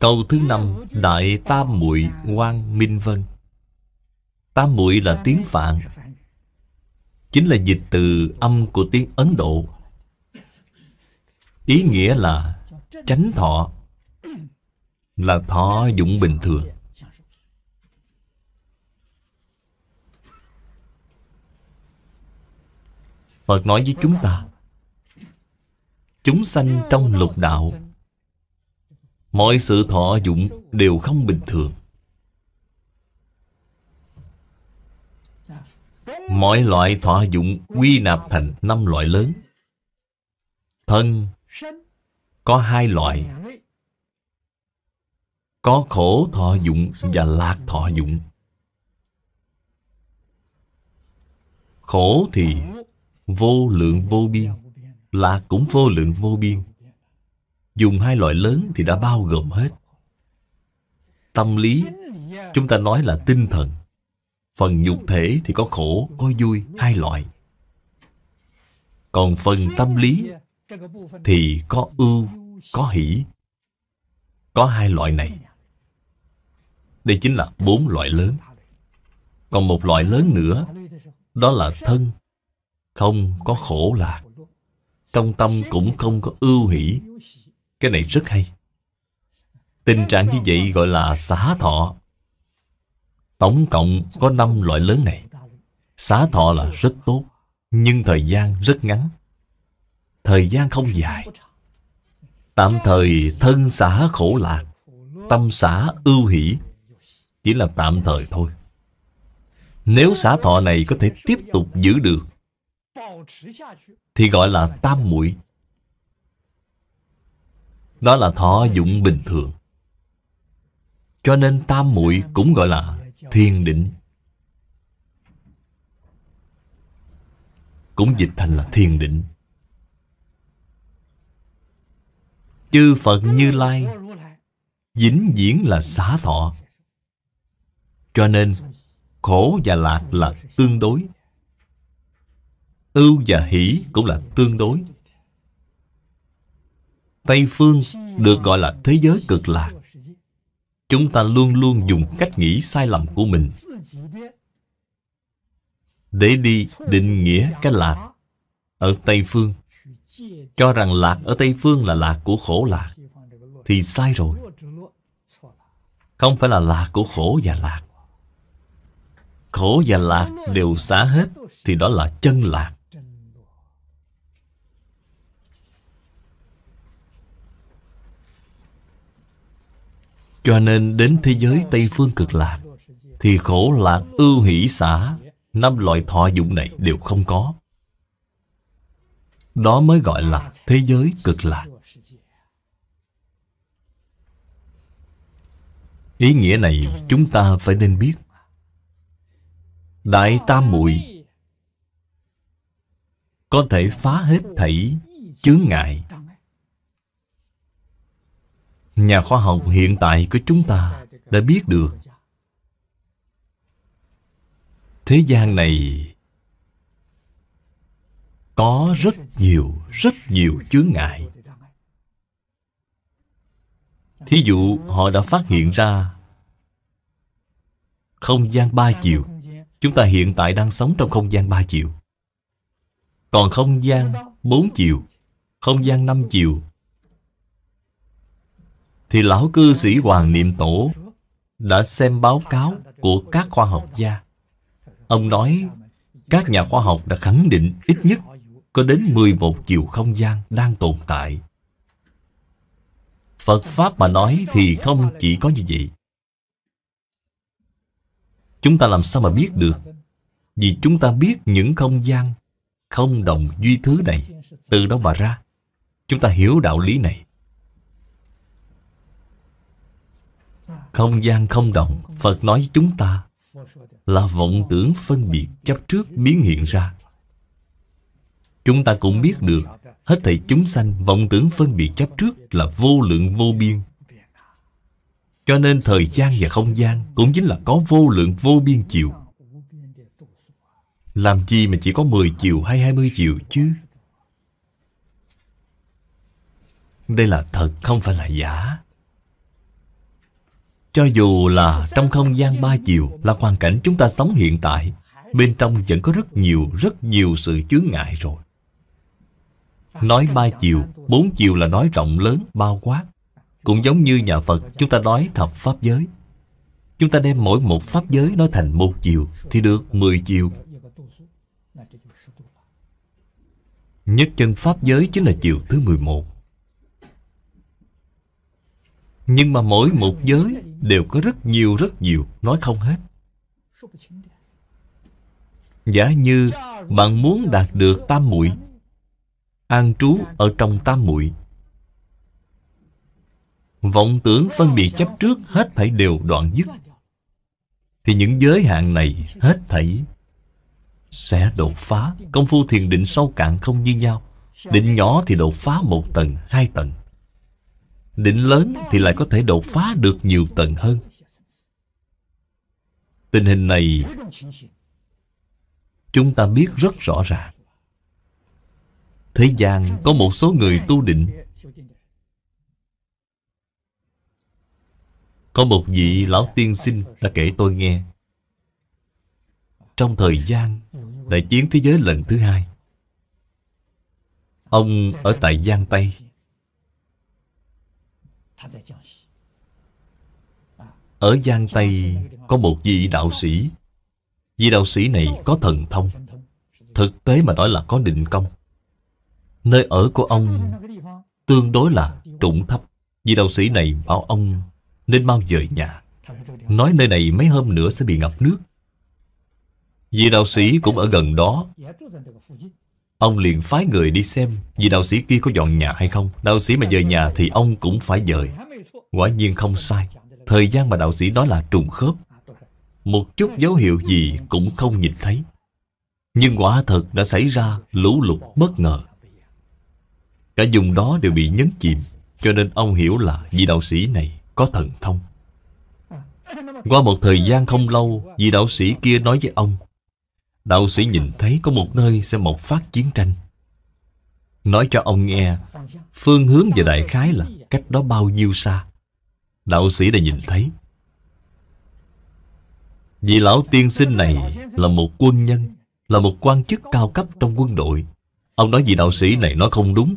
Câu thứ năm Đại Tam Muội Quang Minh Vân Tam Muội là tiếng Phạn chính là dịch từ âm của tiếng Ấn Độ. Ý nghĩa là tránh thọ là thọ dũng bình thường. Phật nói với chúng ta Chúng sanh trong lục đạo Mọi sự thọ dụng đều không bình thường Mọi loại thọ dụng quy nạp thành năm loại lớn Thân có hai loại Có khổ thọ dụng và lạc thọ dụng Khổ thì vô lượng vô biên Lạc cũng vô lượng vô biên Dùng hai loại lớn thì đã bao gồm hết Tâm lý Chúng ta nói là tinh thần Phần nhục thể thì có khổ, có vui, hai loại. Còn phần tâm lý thì có ưu, có hỷ. Có hai loại này. Đây chính là bốn loại lớn. Còn một loại lớn nữa, đó là thân. Không có khổ lạc. Trong tâm cũng không có ưu hỷ. Cái này rất hay. Tình trạng như vậy gọi là xả thọ Tổng cộng có 5 loại lớn này Xá thọ là rất tốt Nhưng thời gian rất ngắn Thời gian không dài Tạm thời thân xã khổ lạc Tâm xã ưu hỷ Chỉ là tạm thời thôi Nếu xã thọ này có thể tiếp tục giữ được Thì gọi là tam mũi Đó là thọ dụng bình thường Cho nên tam mũi cũng gọi là thiên định cũng dịch thành là thiền định chư phật như lai vĩnh viễn là xá thọ cho nên khổ và lạc là tương đối ưu và hỷ cũng là tương đối tây phương được gọi là thế giới cực lạc Chúng ta luôn luôn dùng cách nghĩ sai lầm của mình Để đi định nghĩa cái lạc Ở Tây Phương Cho rằng lạc ở Tây Phương là lạc của khổ lạc Thì sai rồi Không phải là lạc của khổ và lạc Khổ và lạc đều xả hết Thì đó là chân lạc Cho nên đến thế giới Tây Phương cực lạc Thì khổ lạc ưu hỷ xã Năm loại thọ dụng này đều không có Đó mới gọi là thế giới cực lạc Ý nghĩa này chúng ta phải nên biết Đại Tam Muội Có thể phá hết thảy chướng ngại Nhà khoa học hiện tại của chúng ta đã biết được Thế gian này có rất nhiều, rất nhiều chướng ngại Thí dụ họ đã phát hiện ra Không gian ba chiều Chúng ta hiện tại đang sống trong không gian ba chiều Còn không gian bốn chiều Không gian năm chiều thì lão cư sĩ Hoàng Niệm Tổ đã xem báo cáo của các khoa học gia. Ông nói các nhà khoa học đã khẳng định ít nhất có đến 11 chiều không gian đang tồn tại. Phật Pháp mà nói thì không chỉ có như vậy. Chúng ta làm sao mà biết được? Vì chúng ta biết những không gian không đồng duy thứ này từ đâu mà ra. Chúng ta hiểu đạo lý này. Không gian không động Phật nói chúng ta Là vọng tưởng phân biệt chấp trước biến hiện ra Chúng ta cũng biết được Hết thảy chúng sanh vọng tưởng phân biệt chấp trước Là vô lượng vô biên Cho nên thời gian và không gian Cũng chính là có vô lượng vô biên chiều Làm chi mà chỉ có 10 chiều hay 20 chiều chứ Đây là thật không phải là giả cho dù là trong không gian ba chiều Là hoàn cảnh chúng ta sống hiện tại Bên trong vẫn có rất nhiều, rất nhiều sự chướng ngại rồi Nói ba chiều, bốn chiều là nói rộng lớn, bao quát Cũng giống như nhà Phật chúng ta nói thập pháp giới Chúng ta đem mỗi một pháp giới nói thành một chiều Thì được mười chiều Nhất chân pháp giới chính là chiều thứ 11 Nhưng mà mỗi một giới đều có rất nhiều rất nhiều, nói không hết. Giả như bạn muốn đạt được tam muội an trú ở trong tam muội vọng tưởng phân biệt chấp trước hết thảy đều đoạn dứt thì những giới hạn này hết thảy sẽ đột phá công phu thiền định sâu cạn không như nhau định nhỏ thì đột phá một tầng hai tầng Đỉnh lớn thì lại có thể đột phá được nhiều tầng hơn Tình hình này Chúng ta biết rất rõ ràng Thế gian có một số người tu định Có một vị lão tiên sinh đã kể tôi nghe Trong thời gian Đại chiến thế giới lần thứ hai Ông ở tại Giang Tây ở Giang Tây có một vị đạo sĩ Vị đạo sĩ này có thần thông Thực tế mà nói là có định công Nơi ở của ông tương đối là trụng thấp Vị đạo sĩ này bảo ông nên mau dời nhà Nói nơi này mấy hôm nữa sẽ bị ngập nước Vị đạo sĩ cũng ở gần đó Ông liền phái người đi xem Vì đạo sĩ kia có dọn nhà hay không Đạo sĩ mà dời nhà thì ông cũng phải dời Quả nhiên không sai Thời gian mà đạo sĩ nói là trùng khớp Một chút dấu hiệu gì cũng không nhìn thấy Nhưng quả thật đã xảy ra lũ lụt bất ngờ Cả vùng đó đều bị nhấn chìm Cho nên ông hiểu là vị đạo sĩ này có thần thông Qua một thời gian không lâu Vị đạo sĩ kia nói với ông Đạo sĩ nhìn thấy có một nơi sẽ bộc phát chiến tranh Nói cho ông nghe Phương hướng và đại khái là cách đó bao nhiêu xa Đạo sĩ đã nhìn thấy Vị lão tiên sinh này là một quân nhân Là một quan chức cao cấp trong quân đội Ông nói vị đạo sĩ này nói không đúng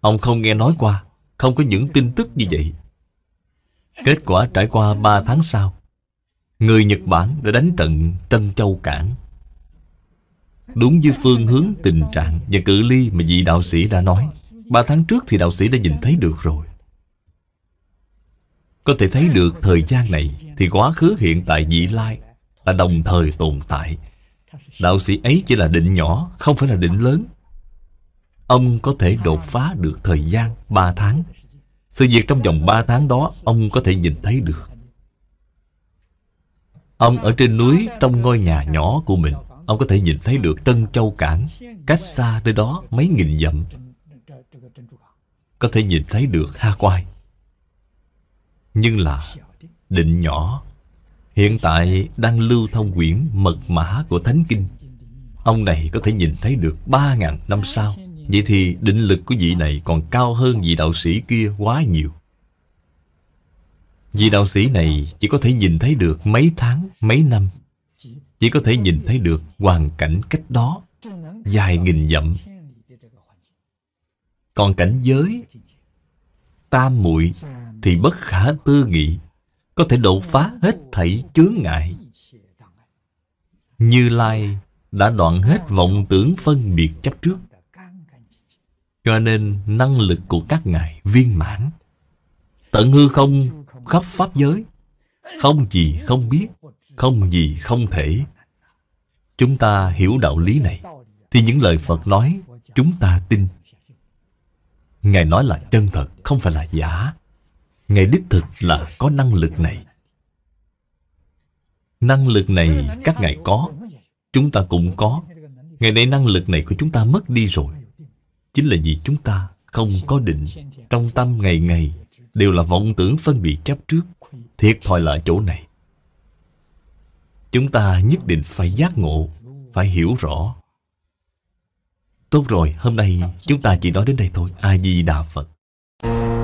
Ông không nghe nói qua Không có những tin tức như vậy Kết quả trải qua ba tháng sau Người Nhật Bản đã đánh trận Trân Châu Cảng Đúng như phương hướng tình trạng và cự ly mà vị đạo sĩ đã nói Ba tháng trước thì đạo sĩ đã nhìn thấy được rồi Có thể thấy được thời gian này Thì quá khứ hiện tại vị lai Là đồng thời tồn tại Đạo sĩ ấy chỉ là định nhỏ Không phải là định lớn Ông có thể đột phá được thời gian ba tháng Sự việc trong vòng ba tháng đó Ông có thể nhìn thấy được Ông ở trên núi trong ngôi nhà nhỏ của mình Ông có thể nhìn thấy được Tân Châu Cảng Cách xa nơi đó mấy nghìn dặm Có thể nhìn thấy được Ha Quai Nhưng là định nhỏ Hiện tại đang lưu thông quyển mật mã của Thánh Kinh Ông này có thể nhìn thấy được ba ngàn năm sau Vậy thì định lực của vị này còn cao hơn vị đạo sĩ kia quá nhiều Vị đạo sĩ này chỉ có thể nhìn thấy được mấy tháng, mấy năm chỉ có thể nhìn thấy được hoàn cảnh cách đó dài nghìn dặm còn cảnh giới tam muội thì bất khả tư nghị có thể đột phá hết thảy chướng ngại như lai đã đoạn hết vọng tưởng phân biệt chấp trước cho nên năng lực của các ngài viên mãn tận hư không khắp pháp giới không gì không biết không gì không thể chúng ta hiểu đạo lý này thì những lời phật nói chúng ta tin ngài nói là chân thật không phải là giả ngài đích thực là có năng lực này năng lực này các ngài có chúng ta cũng có ngày nay năng lực này của chúng ta mất đi rồi chính là vì chúng ta không có định trong tâm ngày ngày đều là vọng tưởng phân biệt chấp trước thiệt thòi là chỗ này Chúng ta nhất định phải giác ngộ Phải hiểu rõ Tốt rồi, hôm nay chúng ta chỉ nói đến đây thôi A-di-đà Phật